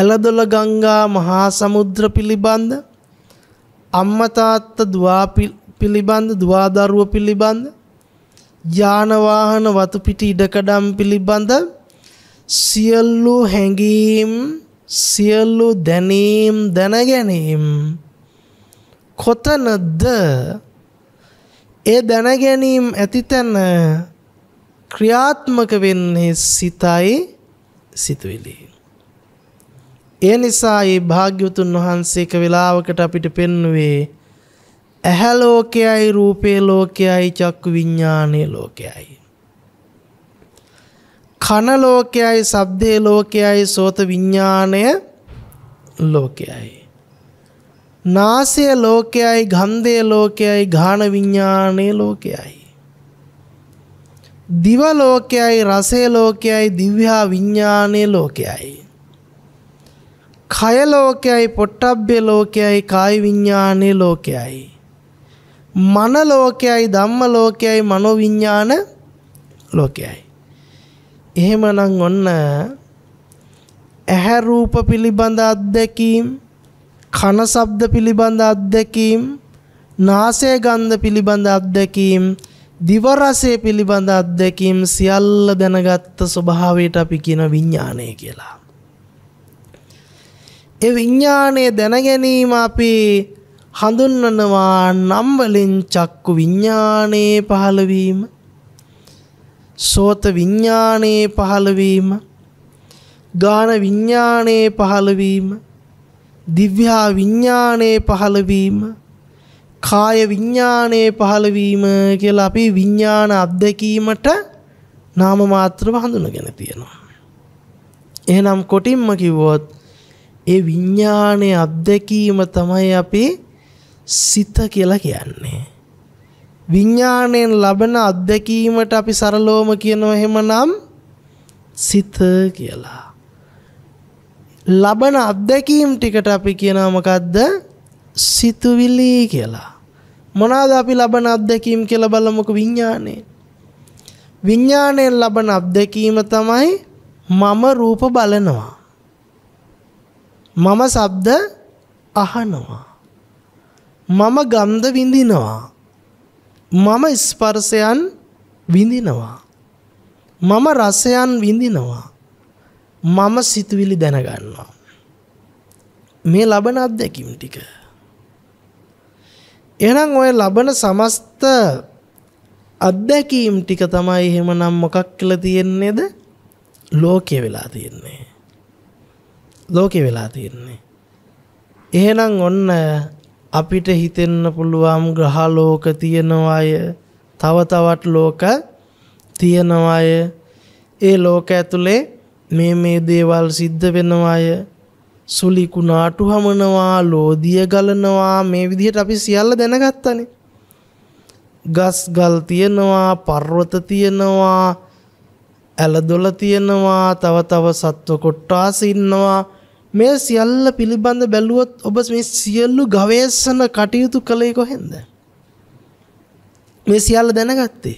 ඇලදොල ගංගා මහා සමුද්‍ර පිළිබඳ අම්මතාත්ත දවා පිළිබඳ දවාදරුව පිළිබඳ යානවාහන වතුපිටි ඉඩකඩම් පිළිබඳ සියල්ලු හැඟීම් සියල්ලු දැනීම් දැනගැනීම් කොතනද ඒ දැනගැනීම් ඇතිතැන ක්‍රියාත්මක වෙන්නේ සිතයි සිතුවිලි. ඒ නිසා ඒ භාග්‍යවතුන් වහන්සේක වෙලාවකට අපිට පෙන්වුවේ ඇහැ ලෝකයයි රූපේ ලෝකයයි චක්කු විඤ්ඤාණේ ලෝකයයි. කන ලෝකයයි ශබ්දේ ලෝකයයි සෝත විඤ්ඤාණය ලෝකයයි. නාසය ලෝකයයි ගන්ධය ලෝකයයි ඝාන විඥානයේ ලෝකයයි දිව ලෝකයයි රසය ලෝකයයි දිව්‍යා විඥානයේ ලෝකයයි කය ලෝකයයි පොට්ටබ්බේ ලෝකයයි කාය විඥානයේ ලෝකයයි මන ලෝකයයි ධම්ම ලෝකයයි මනෝ විඥාන ලෝකයයි එහෙමනම් ඔන්න ඇහැ රූප පිළිබඳ අත්දැකීම් කන ශබ්ද පිළිබඳ අත්දැකීම් නාසය ගන්ධ පිළිබඳ අත්දැකීම් දිව රසය පිළිබඳ අත්දැකීම් සියල්ල දැනගත්ත ස්වභාවයට අපි කියන විඥානය කියලා. ඒ විඥානය දැන ගැනීම අපි හඳුන්වනවා නම් වලින් චක්කු විඥානයේ පහළවීම සෝත විඥානයේ පහළවීම ගාන විඥානයේ පහළවීම දිව්‍යා විඥානයේ පහළවීම කාය විඥානයේ පහළවීම කියලා අපි විඥාන අත්දැකීමට නාම මාත්‍රව හඳුනගෙන තියෙනවා. එහෙනම් කොටින්ම කිව්වොත් ඒ විඥානයේ අත්දැකීම තමයි අපි සිත කියලා කියන්නේ. විඥාණයෙන් ලබන අත්දැකීමට අපි සරලවම කියනවා එහෙමනම් සිත කියලා. ලබන අත්දැකීම් ටිකට අපි කියනවා මොකද්ද? සිතුවිලි කියලා. මොනවාද අපි ලබන අත්දැකීම් කියලා බලමුකෝ විඥානේ. විඥාණයෙන් ලබන අත්දැකීම තමයි මම රූප බලනවා. මම ශබ්ද අහනවා. මම ගන්ධ විඳිනවා. මම ස්පර්ශයන් විඳිනවා. මම රසයන් විඳිනවා. මම සිතුවිලි දැනගන්නවා. මේ ලබන අත්දැකීම් ටික. එහෙනම් ඔය ලබන සමස්ත අත්දැකීම් ටික තමයි එහෙමනම් මොකක් කියලා තියෙන්නේද? ලෝකේ වෙලා තියෙන්නේ. ලෝකේ වෙලා තියෙන්නේ. එහෙනම් ඔන්න අපිට හිතෙන්න පුළුවන් ග්‍රහ ලෝක තියෙනවාය, තව තවත් ලෝක තියෙනවාය. ඒ ලෝක ඇතුලේ මේ මේ දේවල් සිද්ධ වෙනවාය සුලිකු නාටු හමනවා ලෝදිය ගලනවා මේ විදිහට අපි සියල්ල දැනගත්තනේ ගස් ගල් තියෙනවා පර්වත තියෙනවා ඇලදොල තියෙනවා තව තව සත්ව කොට්ටාස ඉන්නවා මේ සියල්ල පිළිබඳ බැලුවොත් ඔබ මේ සියලු ගවේෂණ කටයුතු කළේ කොහෙන්ද මේ සියල්ල දැනගත්තේ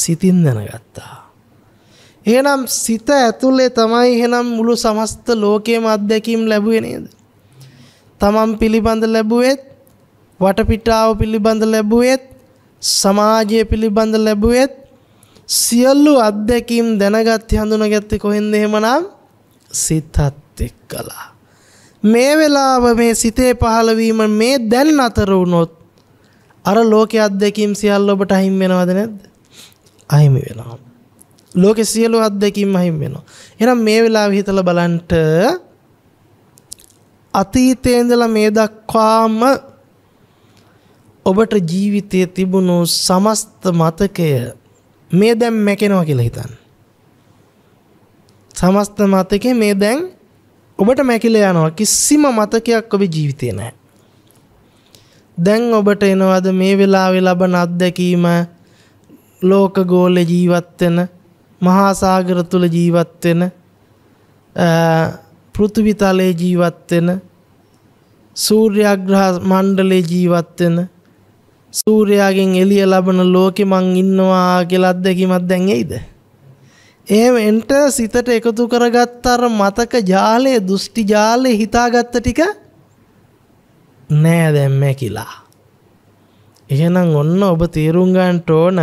සිතින් දැනගත්තා එහෙනම් සිත ඇතුලේ තමයි එහෙනම් මුළු සමස්ත ලෝකයේම අත්දැකීම් ලැබුවේ නේද? තමන් පිළිබඳ ලැබුවෙත් වටපිටාව පිළිබඳ ලැබුවෙත් සමාජය පිළිබඳ ලැබුවෙත් සියලු අත්දැකීම් දැනගත් හඳුනාගත්තේ කොහෙන්ද එහෙමනම් සිතත් එක්කලා මේ වෙලාව මේ සිතේ පහළවීම මේ දැන් අතර වුණොත් අර ලෝකයේ අත්දැකීම් සියල්ල ඔබට අහිමි වෙනවද නැද්ද අහිමි වෙනවා ලෝකෙ සියලු අත්දැකීම් අහිමි වෙනවා. එහෙනම් මේ වෙලාවේ හිතලා බලන්න අතීතයේ ඉඳලා මේ දක්වාම ඔබට ජීවිතයේ තිබුණු සමස්ත මතකය මේ දැන් මැකෙනවා කියලා හිතන්න. සමස්ත මතකේ මේ දැන් ඔබට මැකිලා යනවා කිසිම මතකයක් ඔබේ ජීවිතේ නැහැ. දැන් ඔබට එනවාද මේ වෙලාවේ ලබන අත්දැකීම ලෝක ගෝලේ ජීවත් වෙන මහා සාගර තුල ජීවත් වෙන පෘථිවි තලයේ ජීවත් වෙන සූර්යාග්‍රහ මණ්ඩලයේ ජීවත් වෙන සූර්යාගෙන් එළිය ලබන ලෝකෙ මං ඉන්නවා කියලා අත්දැකීමක් දැන් එයිද? එහෙම එන්ට සිතට එකතු කරගත්ත අර මතක ජාලය, දෘෂ්ටි ජාලය හිතාගත්ත ටික නෑ දැන් මේ කියලා. එහෙනම් ඔන්න ඔබ තීරුම් ගන්න ඕන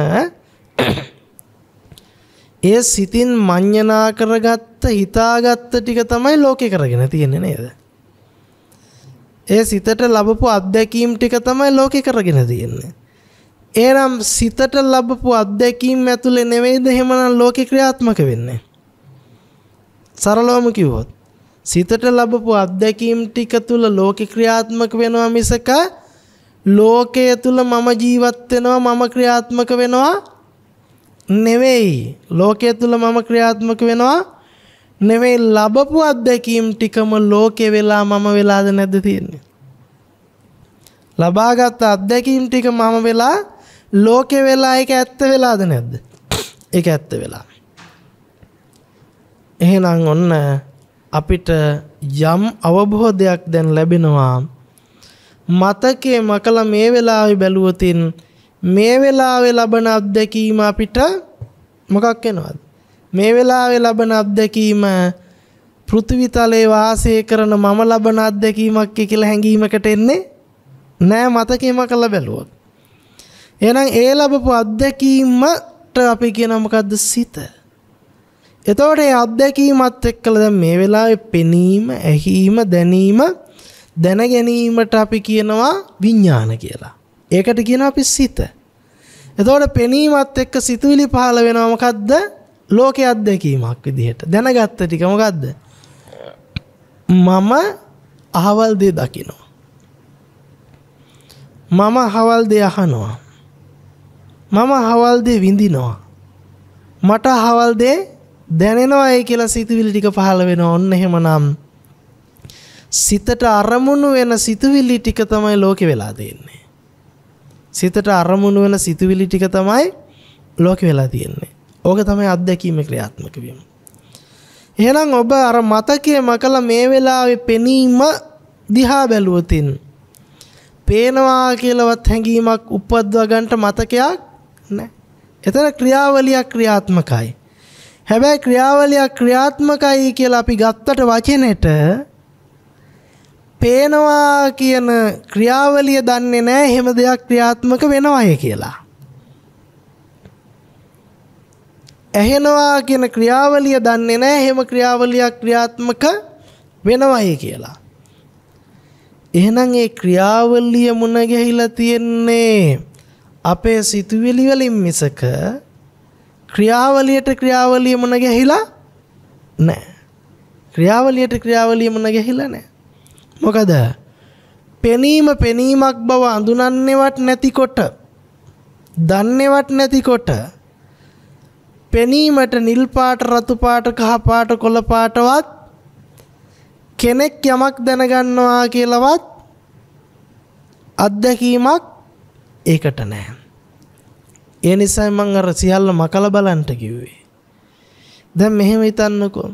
ඒ සිතින් මඤ්ඤනා කරගත්ත හිතාගත්ත ටික තමයි ලෝකේ කරගෙන තියෙන්නේ නේද? ඒ සිතට ලැබපු අත්දැකීම් ටික තමයි ලෝකේ කරගෙන තියෙන්නේ. එහෙනම් සිතට ලැබපු අත්දැකීම් ඇතුලේ නෙවෙයිද එහෙමනම් ලෝකේ ක්‍රියාත්මක වෙන්නේ. සරලවම කිව්වොත් සිතට ලැබපු අත්දැකීම් ටික තුල ලෝකේ ක්‍රියාත්මක වෙනවා මිසක ලෝකයේ තුල මම ජීවත් වෙනවා මම ක්‍රියාත්මක වෙනවා නෙවෙයි ලෝකයේ තුල මම ක්‍රියාත්මක වෙනවා නෙවෙයි ලබපු අත්දැකීම් ටිකම ලෝකේ වෙලා මම වෙලාද නැද්ද තියෙන්නේ ලබාගත් අත්දැකීම් ටික මම වෙලා ලෝකේ වෙලා ඒක ඇත්ත වෙලාද නැද්ද ඒක ඇත්ත වෙලා එහෙනම් ඔන්න අපිට යම් අවබෝධයක් දැන් ලැබෙනවා මතකයේ මකලා මේ වෙලාවේ බැලුවොතින් මේ වෙලාවේ ලබන අත්දැකීම අපිට මොකක් වෙනවද? මේ වෙලාවේ ලබන අත්දැකීම පෘථිවි තලයේ වාසය කරන මම ලබන අත්දැකීමක් කියලා හැඟීමකට එන්නේ නෑ මතකෙම කළ බැලුවොත්. එහෙනම් ඒ ලැබපු අත්දැකීමට අපි කියන මොකද්ද සිත? එතකොට මේ අත්දැකීමත් එක්කලා දැන් මේ වෙලාවේ පෙනීම, ඇහිීම, දැනීම දැන ගැනීමට අපි කියනවා විඥාන කියලා. ඒකට කියන අපි සිත. එතවට පෙනීමත් එක්ක සිතුවිලි පහළ වෙනවා මොකක්ද ලෝක අත්දැකීමක් විදිහට දැනගත්ත ටික මොකක්ද. මම අහවල් දේ දකිනවා. මම හවල් දෙ අහනවා. මම හවල් දෙ විඳිනවා. මට හවල් දෙ දැනෙනවා ඒ කියලා සිතුවිලි ටික පහළ වෙන ඔන්න එහෙමනම් සිතට අරමුණු වෙන සිතුවිලි ටික තමයි ලෝකෙ වෙලා තියෙන්නේ. සිතට අරමුණු වෙන සිතුවිලි ටික තමයි ලෝක වෙලා තියෙන්නේ. ඕක තමයි අත්දැකීම ක්‍රියාත්මක වීම. එහෙනම් ඔබ අර මතකයේ මකලා මේ වෙලාවේ පෙනීම දිහා බැලුවොතින් පේනවා කියලාවත් හැඟීමක් උපද්දව ගන්නට මතකයක් නැහැ. එතන ක්‍රියාවලියක් ක්‍රියාත්මකයි. හැබැයි ක්‍රියාවලියක් ක්‍රියාත්මකයි කියලා අපි ගත්තට වචනෙට පේනවා කියන ක්‍රියාවලිය දන්නේ නැහැ එහෙම දෙයක් ක්‍රියාත්මක වෙනවය කියලා. ඇහෙනවා කියන ක්‍රියාවලිය දන්නේ නැහැ එහෙම ක්‍රියාවලියක් ක්‍රියාත්මක වෙනවය කියලා. එහෙනම් ඒ ක්‍රියාවලිය මුණ ගැහිලා තියෙන්නේ අපේ සිතුවිලි වලින් මිසක ක්‍රියාවලියට ක්‍රියාවලිය මුණ ගැහිලා නැහැ. ක්‍රියාවලියට ක්‍රියාවලිය මුණ ගැහිලා නැහැ. මොකද පෙනීම පෙනීමක් බව අඳුනන්නේවත් නැතිකොට දන්නේවත් නැතිකොට පෙනීමට නිල් පාට රතු පාට කහ පාට කොළ පාටවත් කෙනෙක් යමක් දැනගන්නවා කියලාවත් අත්දැකීමක් ඒකට නැහැ. ඒ නිසා මම අර සියල්ල මකලා බලන්න කිව්වේ. දැන් මෙහෙම හිතන්නකෝ.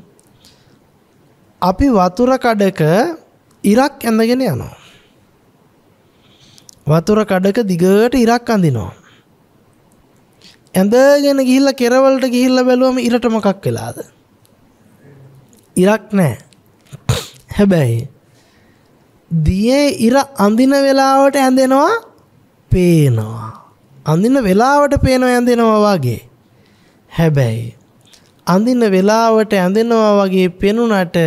අපි වතුර කඩක ඉරක් ඇඳගෙන යනවා. වතුර කඩක දිගට ඉරක් අඳිනවා. ඇඳගෙන ගිහිල්ලා කෙරවලට ගිහිල්ලා බැලුවම ඉරට මොකක් වෙලාද? ඉරක් නැහැ. හැබැයි දියේ ඉර අඳින වෙලාවට ඇඳෙනවා පේනවා. අඳින වෙලාවට පේනවා ඇඳෙනවා වගේ. හැබැයි අඳින වෙලාවට ඇඳෙනවා වගේ පෙනුනට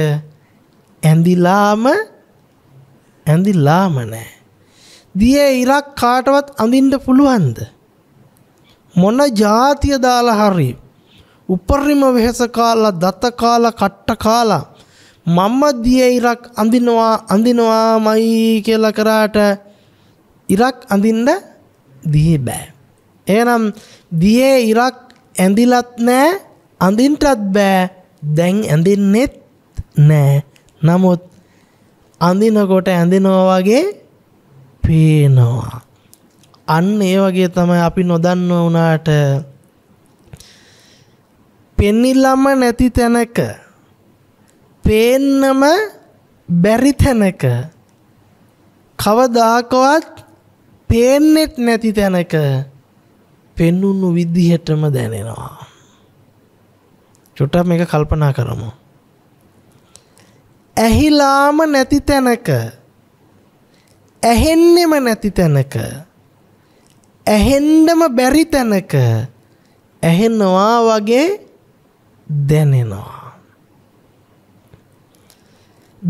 ඇඳිලාම ඇඳිල්ලාම නෑ. දිය ඉරක් කාටවත් අඳින්ට පුළුවන්ද. මොන ජාතිය දාලා හරි උපරිම වෙහෙසකාලා දත්තකාල කට්ටකාලා මම දිය ඉරක් අඳිනවා අඳිනවා මයි කියල කරාට ඉරක් අඳින්ට දී බෑ. ඒනම් දියේ ඉරක් ඇඳිලත් නෑ අඳින්ටත් බෑ දැන් ඇඳින්නෙත් නෑ නමුත් අඳිනකොට ඇඳිනෝවාගේ පේනවා. අන්න ඒ වගේ තමයි අපි නොදන්න වනාට පෙන්නිල්ලම්ම නැති තැනක පේන්නම බැරි තැනක කවදාකවත් පේන්නෙත් නැති තැනක පෙන්නුණු විදිහටම දැනෙනවා. චුට්ටක් මේක කල්පනා කරමු. ඇහිලාම නැති තැනක ඇහෙන්නෙම නැති තැනක ඇහෙන්නම බැරි තැනක ඇහෙනවා වගේ දැනෙනවා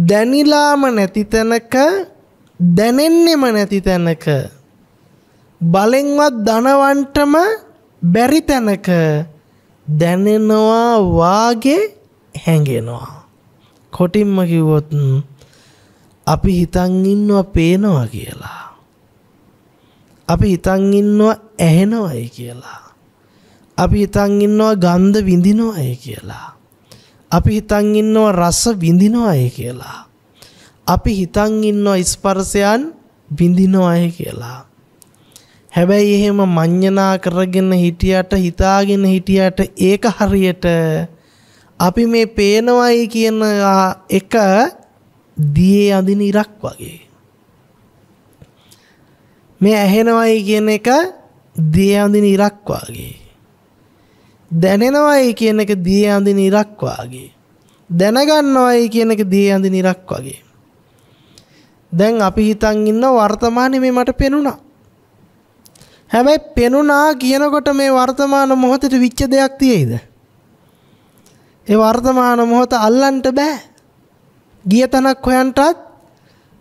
දැනිලාම නැති තැනක දැනෙන්නෙම නැති තැනක බලෙන්වත් ධනවන්ටම බැරි තැනක දැනෙනවා වාගේ හැඟෙනවා කොටින්ම කිව්වොත් අපි හිතන් ඉන්නවා පේනවා කියලා. අපි හිතන් ඉන්නවා ඇහෙනවයි කියලා. අපි හිතන් ඉන්නවා ගන්ධ විඳිනවයි කියලා. අපි හිතන් ඉන්නවා රස විඳිනවයි කියලා. අපි හිතන් ඉන්නවා ස්පර්ශයන් විඳිනවයි කියලා. හැබැයි එහෙම මඤ්ඤණා කරගෙන හිටියට හිතාගෙන හිටියට ඒක හරියට අපි මේ පේනවයි කියන එක දියේ අඳින ඉරක් වගේ. මේ ඇහෙනවයි කියන එක දිය අඳින ඉරක් වාගේ. දැනෙනවයි කියන එක දිය අඳින ඉරක් වාගේ. දැනගන්නවයි කියන එක දිය අඳින ඉරක් වාගේ. දැන් අපි හිතන් ඉන්න වර්තමානයේ මේ මට පෙනුණා. හැබැයි පෙනුණා කියනකොට මේ වර්තමාන මොහොතේ විච්ච දෙයක් තියෙයිද? ඒ වර්තමාන මොහොත අල්ලන්න බෑ. ගිය තැනක් හොයන්නත්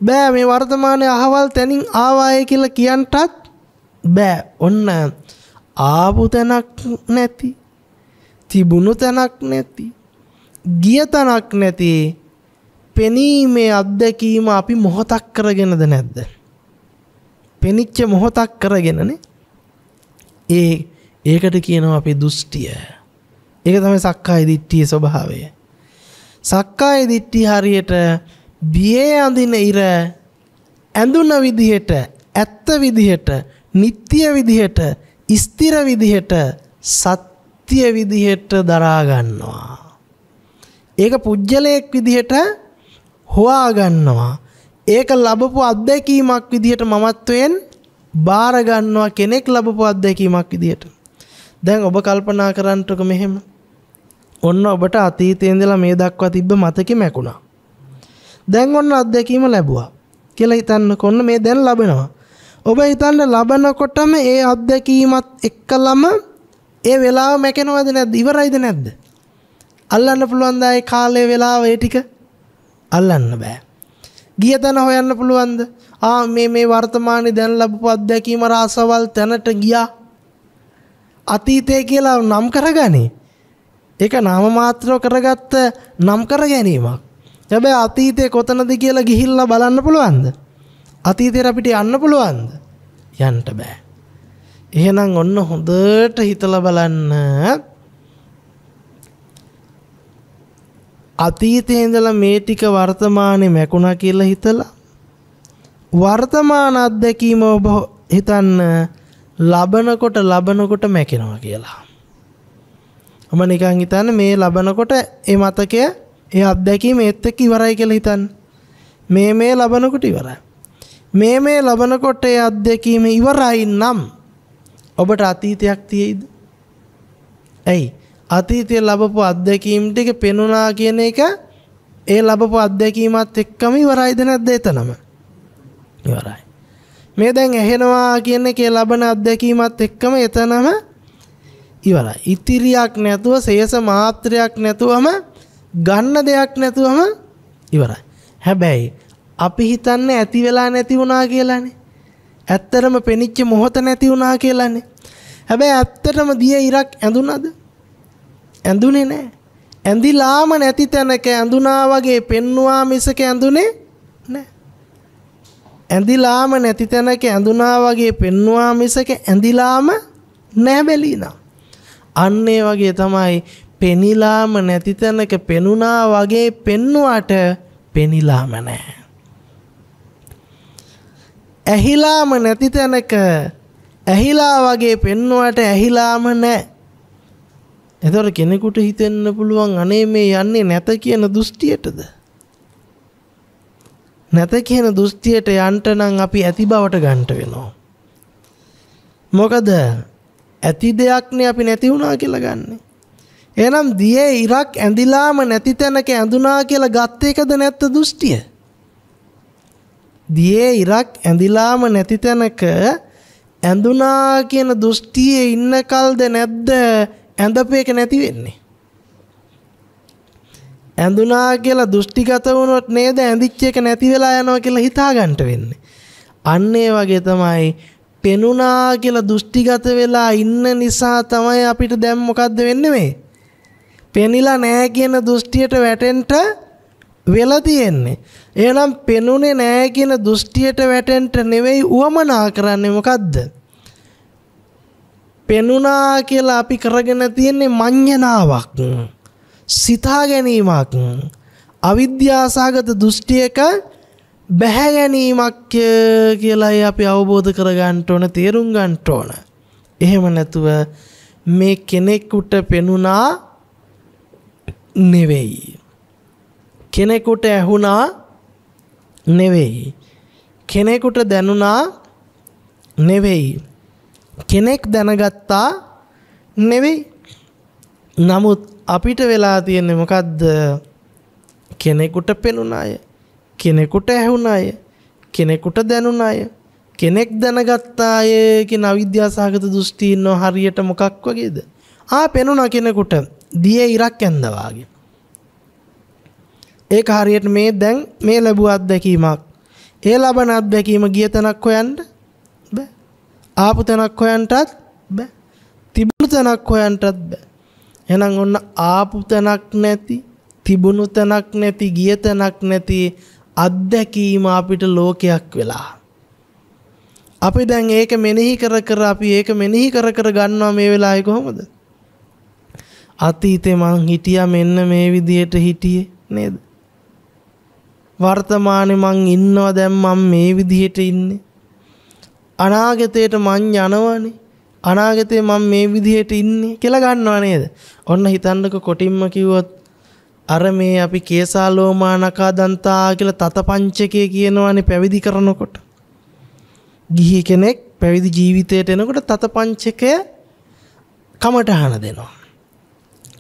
බෑ මේ වර්තමානයේ අහවල් තැනින් ආවාය කියලා කියන්නත් බෑ. ඔන්න ආපු තැනක් නැති. තිබුණු තැනක් නැති. ගිය තැනක් නැති. පෙනීමේ අත්දැකීම අපි මොහොතක් කරගෙනද නැද්ද? පෙනිච්ච මොහොතක් කරගෙනනේ. ඒ ඒකට කියනවා අපි දෘෂ්ටිය. ඒක තමයි සක්කාය දිට්ඨියේ ස්වභාවය. සක්කාය දිට්ඨිය හරියට බියේ අඳින ඉර ඇඳුන විදිහට, ඇත්ත විදිහට, නිට්ටය විදිහට, ස්ථිර විදිහට, සත්‍ය විදිහට දරා ගන්නවා. ඒක පුජ්‍යලයක් විදිහට හොවා ගන්නවා. ඒක ලැබපු අත්දැකීමක් විදිහට මමත්වෙන් බාර ගන්නවා කෙනෙක් ලැබපු අත්දැකීමක් විදිහට. දැන් ඔබ කල්පනා කරන්නටක මෙහෙම ඔන්න ඔබට අතීතයේ ඉඳලා මේ දක්වා තිබ්බ මතකෙ මැකුණා. දැන් ඔන්න අත්දැකීම ලැබුවා කියලා හිතන්නකො ඔන්න මේ දැන් ලැබෙනවා. ඔබ හිතන්න ලබනකොටම ඒ අත්දැකීමත් එක්කලම ඒ වෙලාව මැකෙනවද නැද්ද? ඉවරයිද නැද්ද? අල්ලන්න පුළුවන් දායි කාලේ වෙලාව ඒ ටික අල්ලන්න බෑ. ගිය තැන හොයන්න පුළුවන්ද? ආ මේ මේ වර්තමානයේ දැන් ලැබපු අත්දැකීම රසවල් තැනට ගියා. අතීතය කියලා නම් කරගන්නේ ඒක නාම මාත්‍රව කරගත්ත නම් කර ගැනීමක්. හැබැයි අතීතේ කොතනද කියලා ගිහිල්ලා බලන්න පුළුවන්ද? අතීතේ අපිට යන්න පුළුවන්ද? යන්න බෑ. එහෙනම් ඔන්න හොඳට හිතලා බලන්න. අතීතේ ඉඳලා මේ ටික වර්තමානයේ මැකුණා කියලා හිතලා වර්තමාන අත්දැකීම ඔබ හිතන්න ලබනකොට ලබනකොට මැකෙනවා කියලා. මම නිකන් හිතන්නේ මේ ලබනකොට ඒ මතකය ඒ අත්දැකීම ඒත් එක්ක ඉවරයි කියලා හිතන්න. මේ මේ ලබනකොට ඉවරයි. මේ මේ ලබනකොට ඒ අත්දැකීම ඉවරයි නම් ඔබට අතීතයක් තියෙයිද? ඇයි? අතීතයේ ලැබපු අත්දැකීම් ටික පෙනුනා කියන එක ඒ ලැබපු අත්දැකීමත් එක්කම ඉවරයිද නැද්ද එතනම? ඉවරයි. මේ දැන් ඇහෙනවා කියන එකේ ලබන අත්දැකීමත් එක්කම එතනම ඉවරයි. ඉතිරියක් නැතුව සේස මාත්‍රයක් නැතුවම ගන්න දෙයක් නැතුවම ඉවරයි. හැබැයි අපි හිතන්නේ ඇති වෙලා නැති වුණා කියලානේ. ඇත්තටම පෙනිච්ච මොහොත නැති වුණා කියලානේ. හැබැයි ඇත්තටම දිය ඉරක් ඇඳුනද? ඇඳුනේ නැහැ. ඇඳිලාම නැති තැනක ඇඳුනා වගේ පෙන්නවා මිසක ඇඳුනේ නැහැ. ඇඳිලාම නැති තැනක ඇඳුනා වගේ පෙන්නවා මිසක ඇඳිලාම නැහැ බැලිනා. අන්න ඒ වගේ තමයි පෙනිලාම නැති තැනක පෙනුනා වගේ පෙන්නුවට පෙනිලාම නැහැ. ඇහිලාම නැති තැනක ඇහිලා වගේ පෙන්නුවට ඇහිලාම නැහැ. එතකොට කෙනෙකුට හිතෙන්න පුළුවන් අනේ මේ යන්නේ නැත කියන දෘෂ්ටියටද? නැත කියන දෘෂ්ටියට යන්න නම් අපි ඇති බවට ගන්නට වෙනවා. මොකද ඇති දෙයක්නේ අපි නැති වුණා කියලා ගන්නෙ. එහෙනම් දියේ ඉරක් ඇඳිලාම නැති තැනක ඇඳුනා කියලා ගත් එකද නැත්ද දෘෂ්ටිය? දියේ ඉරක් ඇඳිලාම නැති තැනක ඇඳුනා කියන දෘෂ්ටියේ ඉන්නකල්ද නැද්ද ඇඳපේක නැති වෙන්නේ? ඇඳුනා කියලා දෘෂ්ටිගත වුණොත් නේද ඇඳිච්ච එක නැති වෙලා යනවා කියලා හිතාගන්න වෙන්නේ. අන්න ඒ වගේ තමයි පෙනුනා කියලා දෘෂ්ටිගත වෙලා ඉන්න නිසා තමයි අපිට දැන් මොකද්ද වෙන්නේ මේ? පෙනිලා නැහැ කියන දෘෂ්ටියට වැටෙන්න වෙලා තියෙන්නේ. එහෙනම් පෙනුනේ නැහැ කියන දෘෂ්ටියට වැටෙන්න නෙවෙයි උවමනා කරන්නේ මොකද්ද? පෙනුනා කියලා අපි කරගෙන තියෙන්නේ මඤ්ඤණාවක්. සිතා ගැනීමක්. අවිද්‍යාසගත දෘෂ්ටියක බැහැගැනීමක්ය කියලයි අපි අවබෝධ කරගන්නට ඕන තේරුම් ගන්නට ඕන. එහෙම නැතුව මේ කෙනෙකුට පෙනුණා නෙවෙයි. කෙනෙකුට ඇහුණා නෙවෙයි. කෙනෙකුට දැනුණා නෙවෙයි. කෙනෙක් දැනගත්තා නෙවෙයි. නමුත් අපිට වෙලා තියෙන්නේ මොකද්ද? කෙනෙකුට පෙනුණ අය කෙනෙකුට ඇහුණ අය කෙනෙකුට දැනුන අය කෙනෙක් දැනගත්තාය කියන අවිද්‍යාසාගත දෘෂ්ටීන්ව හරියට මොකක් වගේද ආ පෙනුන කෙනෙකුට දිය ඉරක් ඇන්දවාගේ ඒක හරියට මේ දැන් මේ ලැබුව අත්දැකීමක් ඒ ලබන අත්දැකීම ගිය තැනක් හොයන්න බෑ ආපු තැනක් හොයන්ටත් බෑ තිබුණු තැනක් හොයන්ටත් බෑ එහෙනම් ඔන්න ආපු තැනක් නැති තිබුණු තැනක් නැති ගිය තැනක් නැති අත්දැකීම අපිට ලෝකයක් වෙලා. අපි දැන් ඒක මෙනෙහි කර කර අපි ඒක මෙනෙහි කර කර ගන්නවා මේ වෙලාවේ කොහොමද? අතීතේ මං හිටියා මෙන්න මේ විදියට හිටියේ නේද? වර්තමානයේ මං ඉන්නවා දැන් මං මේ විදියට ඉන්නේ. අනාගතයට මං යනවනේ. අනාගතේ මං මේ විදියට ඉන්නේ කියලා ගන්නවා නේද? ඔන්න හිතන්නක කොටින්ම කිව්වොත් අර මේ අපි කේසාලෝමා නකා දන්තා කියලා තතපංචකය කියනවනේ පැවිදි කරනකොට. ගිහි කෙනෙක් පැවිදි ජීවිතයට එනකොට තතපංචකය කමටහන දෙනවා.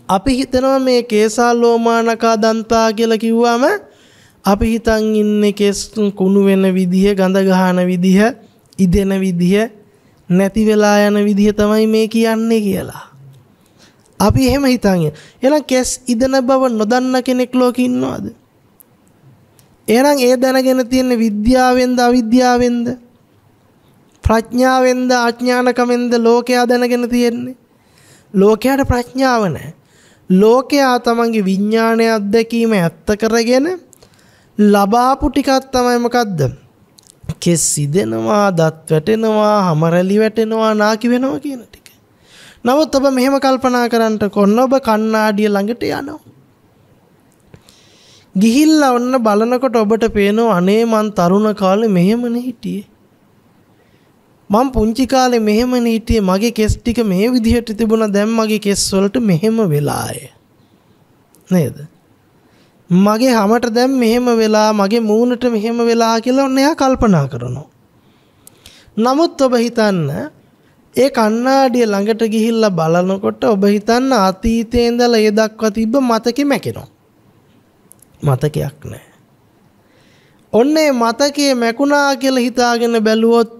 අපි හිතනවා මේ කේසාලෝමා නකා දන්තා කියලා කිව්වම අපි හිතන් ඉන්නේ කෙස් කුණු වෙන විදිහ, ගඳ ගහන විදිහ, ඉදෙන විදිහ, නැති වෙලා යන විදිහ තමයි මේ කියන්නේ කියලා. අපි එහෙම හිතන්නේ. එහෙනම් කෙස් ඉදෙන බව නොදන්න කෙනෙක් ලෝකේ ඉන්නවද? එහෙනම් ඒ දැනගෙන තියෙන විද්‍යාවෙන්ද අවිද්‍යාවෙන්ද ප්‍රඥාවෙන්ද අඥානකමෙන්ද ලෝකයා දැනගෙන තියෙන්නේ. ලෝකයාට ප්‍රඥාව නැහැ. ලෝකයා තමන්ගේ විඥානය අත්දැකීම ඇත්ත කරගෙන ලබාපු ටිකක් තමයි මොකද්ද? කෙස් සිදෙනවා, දත් වැටෙනවා, හමරලි වැටෙනවා, නාකි වෙනවා කියන ටික. නමුත් ඔබ මෙහෙම කල්පනා කරන්නට කොන්න ඔබ කණ්ණාඩිය ළඟට යනවා. ගිහිල්ලා ඔන්න බලනකොට ඔබට පේනවා අනේ මං තරුණ කාලේ මෙහෙමනේ හිටියේ. මං පුංචි කාලේ මෙහෙමනේ හිටියේ මගේ කෙස් ටික මේ විදිහට තිබුණා දැන් මගේ කෙස් වලට මෙහෙම වෙලාය. නේද? මගේ හැමට දැන් මෙහෙම වෙලා මගේ මූණට මෙහෙම වෙලා කියලා ඔන්න එයා කල්පනා කරනවා. නමුත් ඔබ හිතන්න ඒ කණ්ණාඩිය ළඟට ගිහිල්ලා බලනකොට ඔබ හිතන්න අතීතේ ඉඳලා ඒ දක්වා තිබ්බ මතකෙ මැකෙනවා. මතකයක් නැහැ. ඔන්නේ මතකයේ මැකුණා කියලා හිතාගෙන බැලුවොත්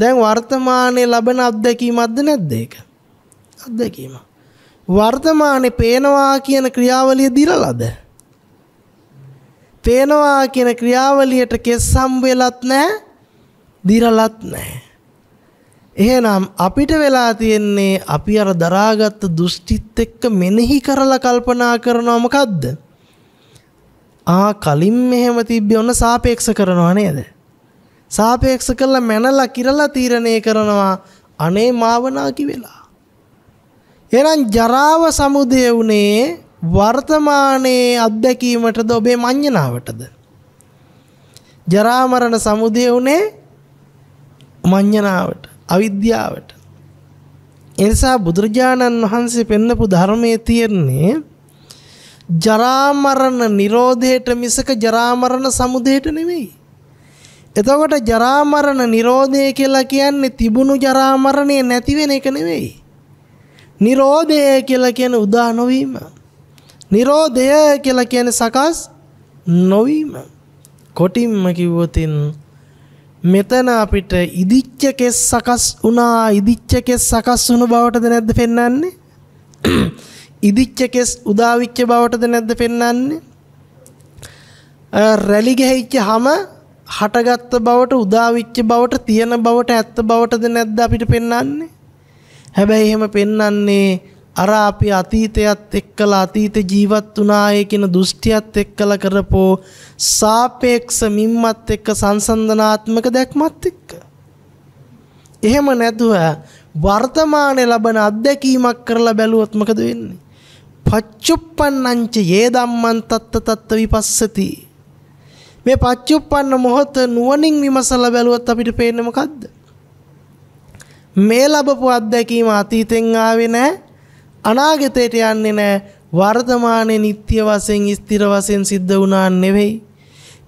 දැන් වර්තමානයේ ලබන අත්දැකීමක්ද නැද්ද ඒක? අත්දැකීම. වර්තමානයේ පේනවා කියන ක්‍රියාවලිය දිරලාද? පේනවා කියන ක්‍රියාවලියට කෙස් හම් වෙලත් නැහැ, දිරලත් නැහැ. එහෙනම් අපිට වෙලා තියෙන්නේ අපි අර දරාගත්ත දෘෂ්ටිත් එක්ක මෙනෙහි කරලා කල්පනා කරනවා මොකද්ද? ආ කලින් මෙහෙම තිබ්බේ ඔන්න සාපේක්ෂ කරනවා නේද? සාපේක්ෂ කරලා මැනලා කිරලා තීරණය කරනවා අනේ මාවනා කිවෙලා. එහෙනම් ජරාව සමුදය වුණේ වර්තමානයේ අත්දැකීමටද ඔබේ මඤ්ඤණාවටද? ජරා මරණ සමුදය වුණේ මඤ්ඤණාවට. අවිද්‍යාවට. එනිසා බුදුරජාණන් වහන්සේ පෙන්නපු ධර්මයේ තියෙන්නේ ජරා මරණ නිරෝධයට මිසක ජරා මරණ සමුදයට නෙවෙයි. එතකොට ජරා මරණ නිරෝධය කියලා කියන්නේ තිබුණු ජරා මරණය නැති වෙන එක නෙවෙයි. නිරෝධය කියලා කියන්නේ උදා නොවීම. නිරෝධය කියලා කියන්නේ සකස් නොවීම. කොටින්ම කිව්වොතින් මෙතන අපිට ඉදිච්ච කෙස් සකස් වුණා ඉදිච්ච කෙස් සකස් වුණු බවටද නැද්ද පෙන්වන්නේ? ඉදිච්ච කෙස් උදාවිච්ච බවටද නැද්ද පෙන්වන්නේ? රැලි ගහච්ච හැම හටගත්ත බවට උදාවිච්ච බවට තියෙන බවට ඇත්ත බවටද නැද්ද අපිට පෙන්වන්නේ? හැබැයි එහෙම පෙන්වන්නේ අර අපි අතීතයත් එක්කලා අතීත ජීවත් වුණාය කියන දෘෂ්ටියත් එක්කලා කරපෝ සාපේක්ෂ මිම්මත් එක්ක සංසන්දනාත්මක දැක්මත් එක්ක එහෙම නැතුව වර්තමානයේ ලබන අත්දැකීමක් කරලා බැලුවොත් මොකද වෙන්නේ පච්චුප්පන්නංච යේ ධම්මං තත්ත තත්ත විපස්සති මේ පච්චුප්පන්න මොහොත නුවණින් විමසලා බැලුවොත් අපිට පේන්නේ මොකද්ද මේ ලැබපු අත්දැකීම අතීතෙන් ආවේ නැහැ අනාගතයට යන්නේ නෑ වර්තමානය නිත්‍ය වසයෙන් ස්තිර වසයෙන් සිද්ධ වුණා නෙවෙයි.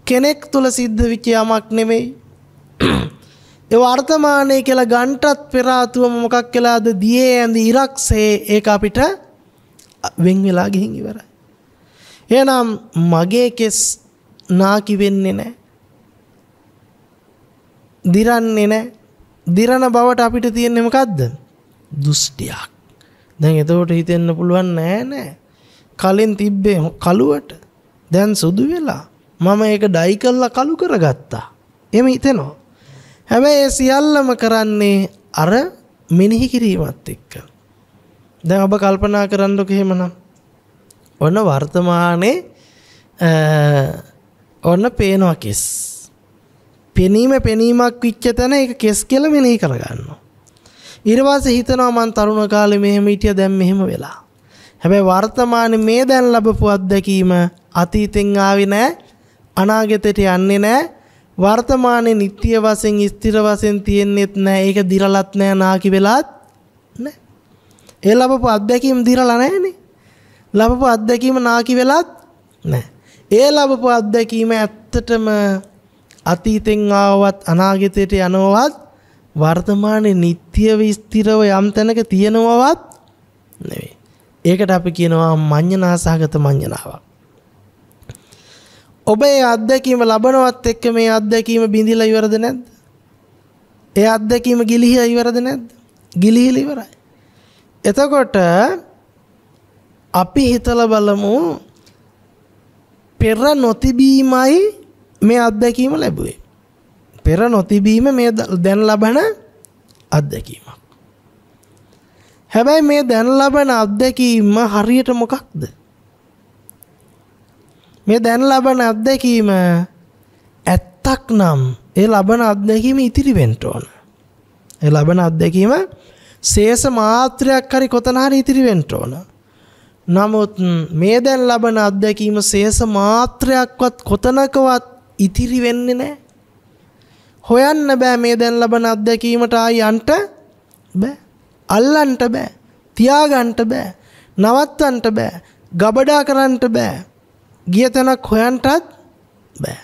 කෙනෙක් තුළ සිද්ධ විච යමක් නෙවෙයි. ඒ වර්තමානය කියලා ගන්ටත් පෙරාතුවම මොකක් කලාද දියේ ඇඳ ඉරක්සේ ඒක අපිට වෙන් වෙලා ගිහින් ඉවරයි. එහෙනම් මගේ කෙස් නාකි වෙන්නේ නැහැ. දිරන්නේ නැහැ. දිරන බවට අපිට තියෙන්නේ මොකද්ද? දුෂ්ටියක්. දැන් එතකොට හිතෙන්න පුළුවන් නෑ නෑ. කලින් තිබ්බේ කළුවට. දැන් සුදු වෙලා මම ඒක ඩයි කරලා කළු කරගත්තා. එම හිතෙනවා. හැබැයි ඒ සියල්ලම කරන්නේ අර මෙනෙහි කිරීමත් එක්ක. දැන් ඔබ කල්පනා කරන්නකො එහෙමනම්. ඔන්න වර්තමානයේ ඔන්න පේනවා කෙස්. පෙනීම පෙනීමක් විච්ච තැන ඒක කෙස් කියලා මෙනෙහි කරගන්නවා. ඊරවාසේ හිතනවා මං තරුණ කාලේ මෙහෙම හිටිය දැන් මෙහෙම වෙලා. හැබැයි වර්තමානයේ මේ දැන් ලැබපු අත්දැකීම අතීතෙන් ආවේ නෑ අනාගතයට යන්නේ නෑ වර්තමානයේ නිට්ටිය වශයෙන් ස්ථිර වශයෙන් තියෙන්නෙත් නෑ ඒක දිරලත් නෑ නාකි වෙලාත් නෑ. ඒ ලැබපු අත්දැකීම දිරලා නෑනේ. ලැබපු අත්දැකීම නාකි වෙලාත් නෑ. ඒ ලැබපු අත්දැකීම ඇත්තටම අතීතෙන් ආවවත් අනාගතයට යනවත් වර්තමානයේ නිත්‍යව ස්ථිරව යම් තැනක තියෙනවවත් නෙවෙයි. ඒකට අපි කියනවා මඤ්ඤනාසහගත මඤ්ඤනාවක්. ඔබ ඒ අත්දැකීම ලබනවත් එක්ක මේ අත්දැකීම බිඳිලා ඉවරද නැද්ද? ඒ අත්දැකීම ගිලිහිලා ඉවරද නැද්ද? ගිලිහිලා ඉවරයි. එතකොට අපි හිතලා බලමු පෙර නොතිබීමයි මේ අත්දැකීම ලැබුවේ. පෙර නොතිබීම මේ දැන් ලබන අත්දැකීමක්. හැබැයි මේ දැන් ලබන අත්දැකීම හරියට මොකක්ද? මේ දැන් ලබන අත්දැකීම ඇත්තක් නම් ඒ ලබන අත්දැකීම ඉතිරි වෙන්න ඕන. ඒ ලබන අත්දැකීම ශේෂ මාත්‍රයක් හරි කොතන හරි ඉතිරි වෙන්න ඕන. නමුත් මේ දැන් ලබන අත්දැකීම ශේෂ මාත්‍රයක්වත් කොතනකවත් ඉතිරි වෙන්නේ නැහැ. හොයන්න බෑ මේ දැන් ලබන අත්දැකීමට ආයි යන්ට බෑ. අල්ලන්ට බෑ. තියාගන්ට බෑ. නවත්තන්ට බෑ. ගබඩා කරන්නට බෑ. ගිය තැනක් හොයන්ටත් බෑ.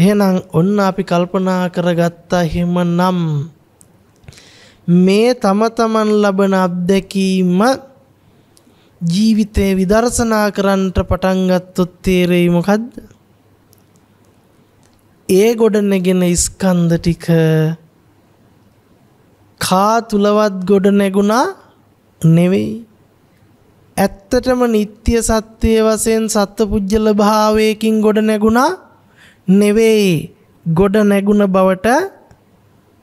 එහෙනම් ඔන්න අපි කල්පනා කරගත්තා හිමනම් මේ තම තමන් ලබන අත්දැකීම ජීවිතේ විදර්ශනා කරන්නට පටන් ගත්තොත් තේරෙයි මොකද්ද? ඒ ගොඩනැගෙන ස්කන්ධ ටික කා තුලවත් ගොඩ නැගුණා නෙවෙයි. ඇත්තටම නিত্য සත්‍යය වශයෙන් සත්පුජ්‍යල භාවයකින් ගොඩ නැගුණා නෙවෙයි. ගොඩ නැගුණ බවට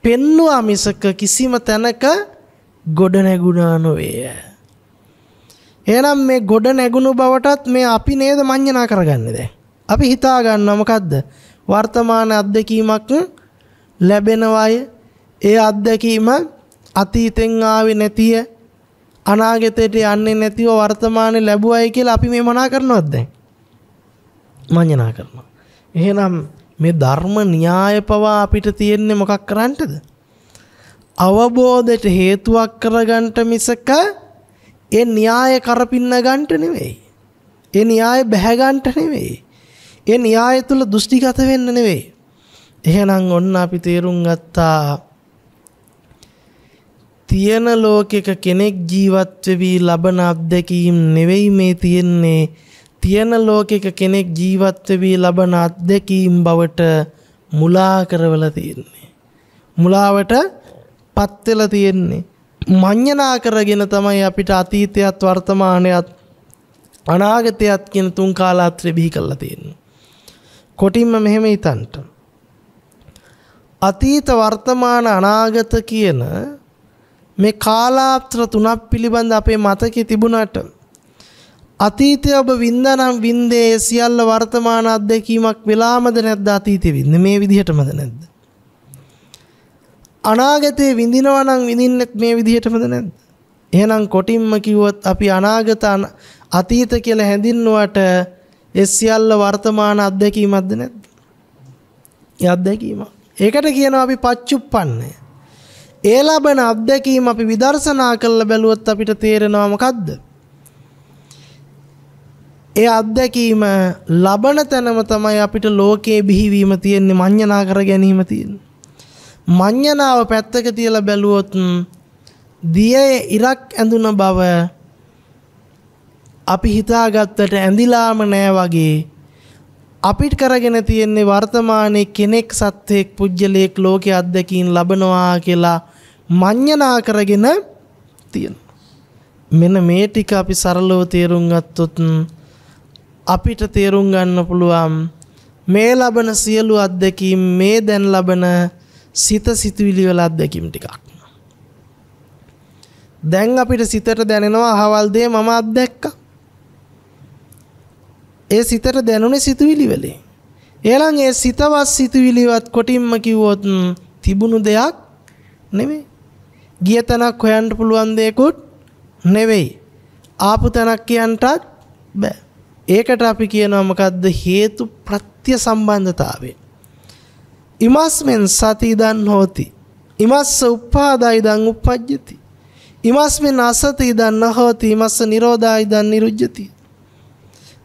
පෙන්වුවා මිසක කිසිම තැනක ගොඩ නැගුණා නොවේය. එහෙනම් මේ ගොඩ නැගුණු බවටත් මේ අපි නේද මඤ්ඤණා කරගන්නේ දැන්. අපි හිතා ගන්නවා මොකද්ද? වර්තමාන අත්දැකීමක් ලැබෙනවය ඒ අත්දැකීම අතීතෙන් ආවේ නැතිය අනාගතයට යන්නේ නැතිව වර්තමානයේ ලැබුවයි කියලා අපි මේ මනා කරනවද දැන් මඤ්ඤණා කරනවා එහෙනම් මේ ධර්ම න්‍යාය පවා අපිට තියෙන්නේ මොකක් කරන්නටද අවබෝධයට හේතුවක් කරගන්න මිසක ඒ න්‍යාය කරපින්න ගන්නට නෙවෙයි ඒ න්‍යාය බැහැ ගන්නට නෙවෙයි ඒ න්‍යාය තුල දෘෂ්ටිගත වෙන්න නෙවෙයි. එහෙනම් ඔන්න අපි තේරුම් ගත්තා තියෙන ලෝකෙක කෙනෙක් ජීවත් වෙවි ලබන අත්දැකීම් නෙවෙයි මේ තියෙන්නේ තියෙන ලෝකෙක කෙනෙක් ජීවත් වෙවි ලබන අත්දැකීම් බවට මුලා කරවල තියෙන්නේ. මුලාවට පත් වෙලා තියෙන්නේ. මඤ්ඤණා කරගෙන තමයි අපිට අතීතයත් වර්තමානයත් අනාගතයත් කියන තුන් කාලාත්‍රය බිහි කරලා තියෙන්නේ. කොටින්ම මෙහෙම හිතන්ට. අතීත වර්තමාන අනාගත කියන මේ කාලාත්‍ර තුනක් පිළිබඳ අපේ මතකෙ තිබුණට අතීතය ඔබ වින්දානම් වින්දේ සියල්ල වර්තමාන අත්දැකීමක් වෙලාමද නැද්ද අතීතේ වින්ද මේ විදිහටමද නැද්ද අනාගතේ විඳිනවා නම් විඳින්නෙත් මේ විදිහටමද නැද්ද එහෙනම් කොටින්ම කිව්වොත් අපි අනාගත අතීත කියලා හැඳින්නුවට ඒ සියල්ල වර්තමාන අත්දැකීමක්ද නැද්ද? ඒ අත්දැකීමක්. ඒකට කියනවා අපි පච්චුප්පන්නේ. ඒ ලබන අත්දැකීම අපි විදර්ශනා කරලා බැලුවොත් අපිට තේරෙනවා මොකද්ද? ඒ අත්දැකීම ලබන තැනම තමයි අපිට ලෝකයේ බිහිවීම තියෙන්නේ මඤ්ඤණා කර ගැනීම තියෙන්නේ. මඤ්ඤණාව පැත්තක තියලා බැලුවොත් දියේ ඉරක් ඇඳුන බව අපි හිතාගත්තට ඇඳිලාම නෑ වගේ අපිට කරගෙන තියෙන්නේ වර්තමානයේ කෙනෙක් සත්වෙක් පුජ්‍යලයක් ලෝකයේ අත්දැකීම් ලබනවා කියලා මඤ්ඤණා කරගෙන තියෙනවා. මෙන්න මේ ටික අපි සරලව තේරුම් ගත්තොත් අපිට තේරුම් ගන්න පුළුවන් මේ ලබන සියලු අත්දැකීම් මේ දැන් ලබන සිත සිතුවිලි වල අත්දැකීම් ටිකක්. දැන් අපිට සිතට දැනෙනවා අහවල් දේ මම අත්දැක්කා. ඒ සිතට දැනුනේ සිතුවිලි වලින්. එහෙනම් ඒ සිතවත් සිතුවිලිවත් කොටින්ම කිව්වොත් තිබුණු දෙයක් නෙමෙයි. ගිය තැනක් හොයන්න පුළුවන් දෙයක්ුත් නෙවෙයි. ආපු තැනක් කියන්නටත් බෑ. ඒකට අපි කියනවා මොකද්ද හේතු ප්‍රත්‍ය සම්බන්ධතාවය. ඉමස්මෙන් සති ඉදන් හෝති. ඉමස්ස උප්පාදා ඉදන් උප්පජ්ජති. ඉමස්මෙන් අසති ඉදන් නොහෝති. ඉමස්ස නිරෝධා ඉදන් නිරුජ්ජති.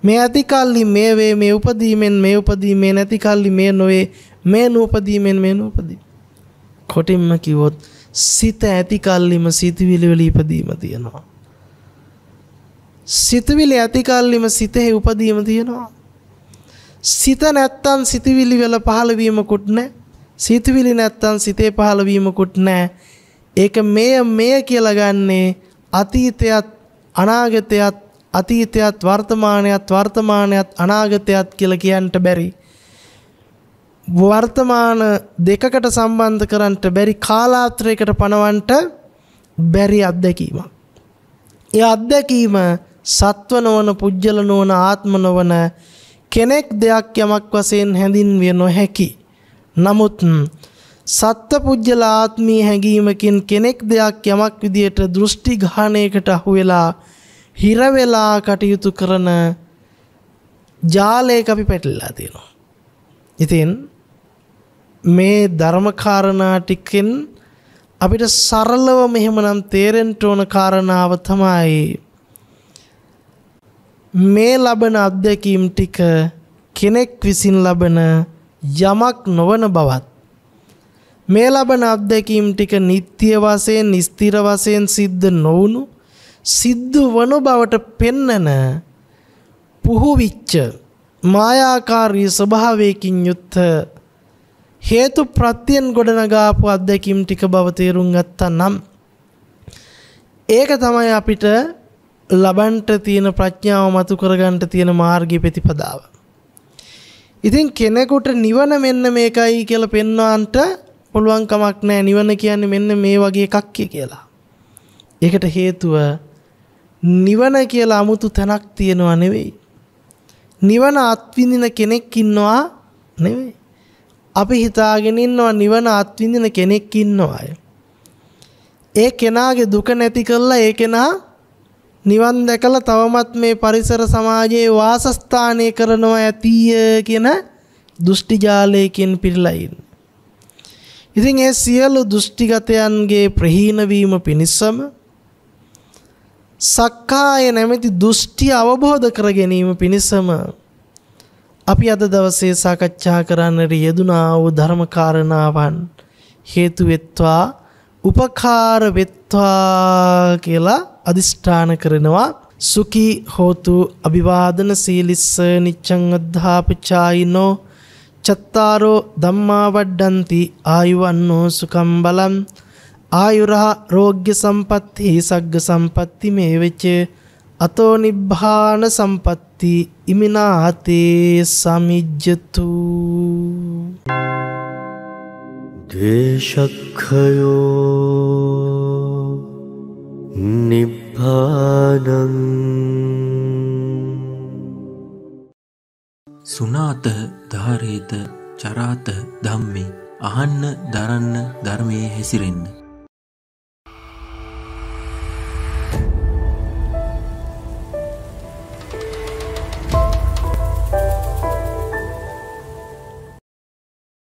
මේ ඇතිකල්ලි මේ වේ මේ උපදීමෙන් මේ උපදී මේ නැතිකල්ලි මේ නොවේ මේ නූපදීමෙන් මේ නූපදී. කොටින්ම කිවොත් සිත ඇතිකල්ලිම සිතවිලි වල ඉපදීම තියෙනවා. සිතවිලි ඇතිකල්ලිම සිතෙහි උපදීම තියෙනවා. සිත නැත්තම් සිතවිලි වල පහළවීමකුත් නැහැ. සිතවිලි නැත්තම් සිතේ පහළවීමකුත් නැහැ. ඒක මෙය මෙය කියලා ගන්නේ අතීතයත් අනාගතයත් අතීතයත් වර්තමානයත් වර්තමානයත් අනාගතයත් කියලා කියන්නට බැරි. වර්තමාන දෙකකට සම්බන්ධ කරන්නට බැරි කාලාත්‍රයකට පනවන්නට බැරි අත්දැකීමක්. ඒ අත්දැකීම සත්ව නොවන පුජ්‍යල නොවන ආත්ම නොවන කෙනෙක් දෙයක් යමක් වශයෙන් හැඳින්විය නොහැකි. නමුත් සත්ත්ව පුජ්‍යල ආත්මී හැඟීමකින් කෙනෙක් දෙයක් යමක් විදියට දෘෂ්ටි ගාහණයකට අහු වෙලා හිරවෙලා කටයුතු කරන ජාලයක අපි පැටලලා තියෙනවා. ඉතින් මේ ධර්මකාරණා ටිකෙන් අපිට සරලව මෙහෙමනම් තේරෙන්න ඕන කාරණාව තමයි මේ ලබන අත්දැකීම් ටික කෙනෙක් විසින් ලබන යමක් නොවන බවත් මේ ලබන අත්දැකීම් ටික නිත්‍ය වශයෙන් ස්ථිර වශයෙන් සිද්ධ නොවුණු සිද්ධ වනු බවට පෙන්නන පුහුවිච්ච මායාකාරී ස්වභාවයකින් යුත් හේතු ප්‍රත්‍යයෙන් ගොඩනගාපු අත්දැකීම් ටික බව තේරුම් ගත්තා නම් ඒක තමයි අපිට ලබන්ට තියෙන ප්‍රඥාව මතු කරගන්න තියෙන මාර්ගය ප්‍රතිපදාව. ඉතින් කෙනෙකුට නිවන මෙන්න මේකයි කියලා පෙන්වන්නට පුළුවන් කමක් නැහැ නිවන කියන්නේ මෙන්න මේ වගේ එකක් කියලා. ඒකට හේතුව නිවන කියලා 아무තු තැනක් තියෙනවා නෙවෙයි. නිවන අත්විඳින කෙනෙක් ඉන්නවා නෙවෙයි. අපි හිතාගෙන ඉන්නවා නිවන අත්විඳින කෙනෙක් ඉන්නවා අය. ඒ කෙනාගේ දුක නැති කරලා ඒ කෙනා නිවන් දැකලා තවමත් මේ පරිසර සමාජයේ වාසස්ථානය කරනවා ඇතිය කියන දෘෂ්ටි ජාලයකින් පිරලා ඉන්නේ. ඉතින් ඒ සියලු දෘෂ්ටිගතයන්ගේ ප්‍රහීන වීම පිණිසම සක්කාය නැමැති දෘෂ්ටි අවබෝධ කර ගැනීම පිණිසම අපි අද දවසේ සාකච්ඡා කරන්නට යෙදුනා වූ ධර්මකාරණාවන් හේතු වෙත්වා උපකාර වෙත්වා කියලා අදිෂ්ඨාන කරනවා සුඛී හෝතු අභිවාදන සීලිස්ස නිච්ඡං අද්ධාපචායිනෝ චත්තාරෝ ධම්මා වඩ්ඩಂತಿ ආයුවන්නෝ සුඛම් බලං ආයුරහ රෝග්‍ය සම්පත්ති හිසග්ග සම්පත්ති මේ වෙච්ච අතෝ නිබ්බාන සම්පත්ති ඉමිනාතේ සමිජ්ජතු දේශක්ඛයෝ නිබ්බානං සුනාත ධාරේත චරාත ධම්මේ අහන්න දරන්න ධර්මයේ හැසිරෙන්න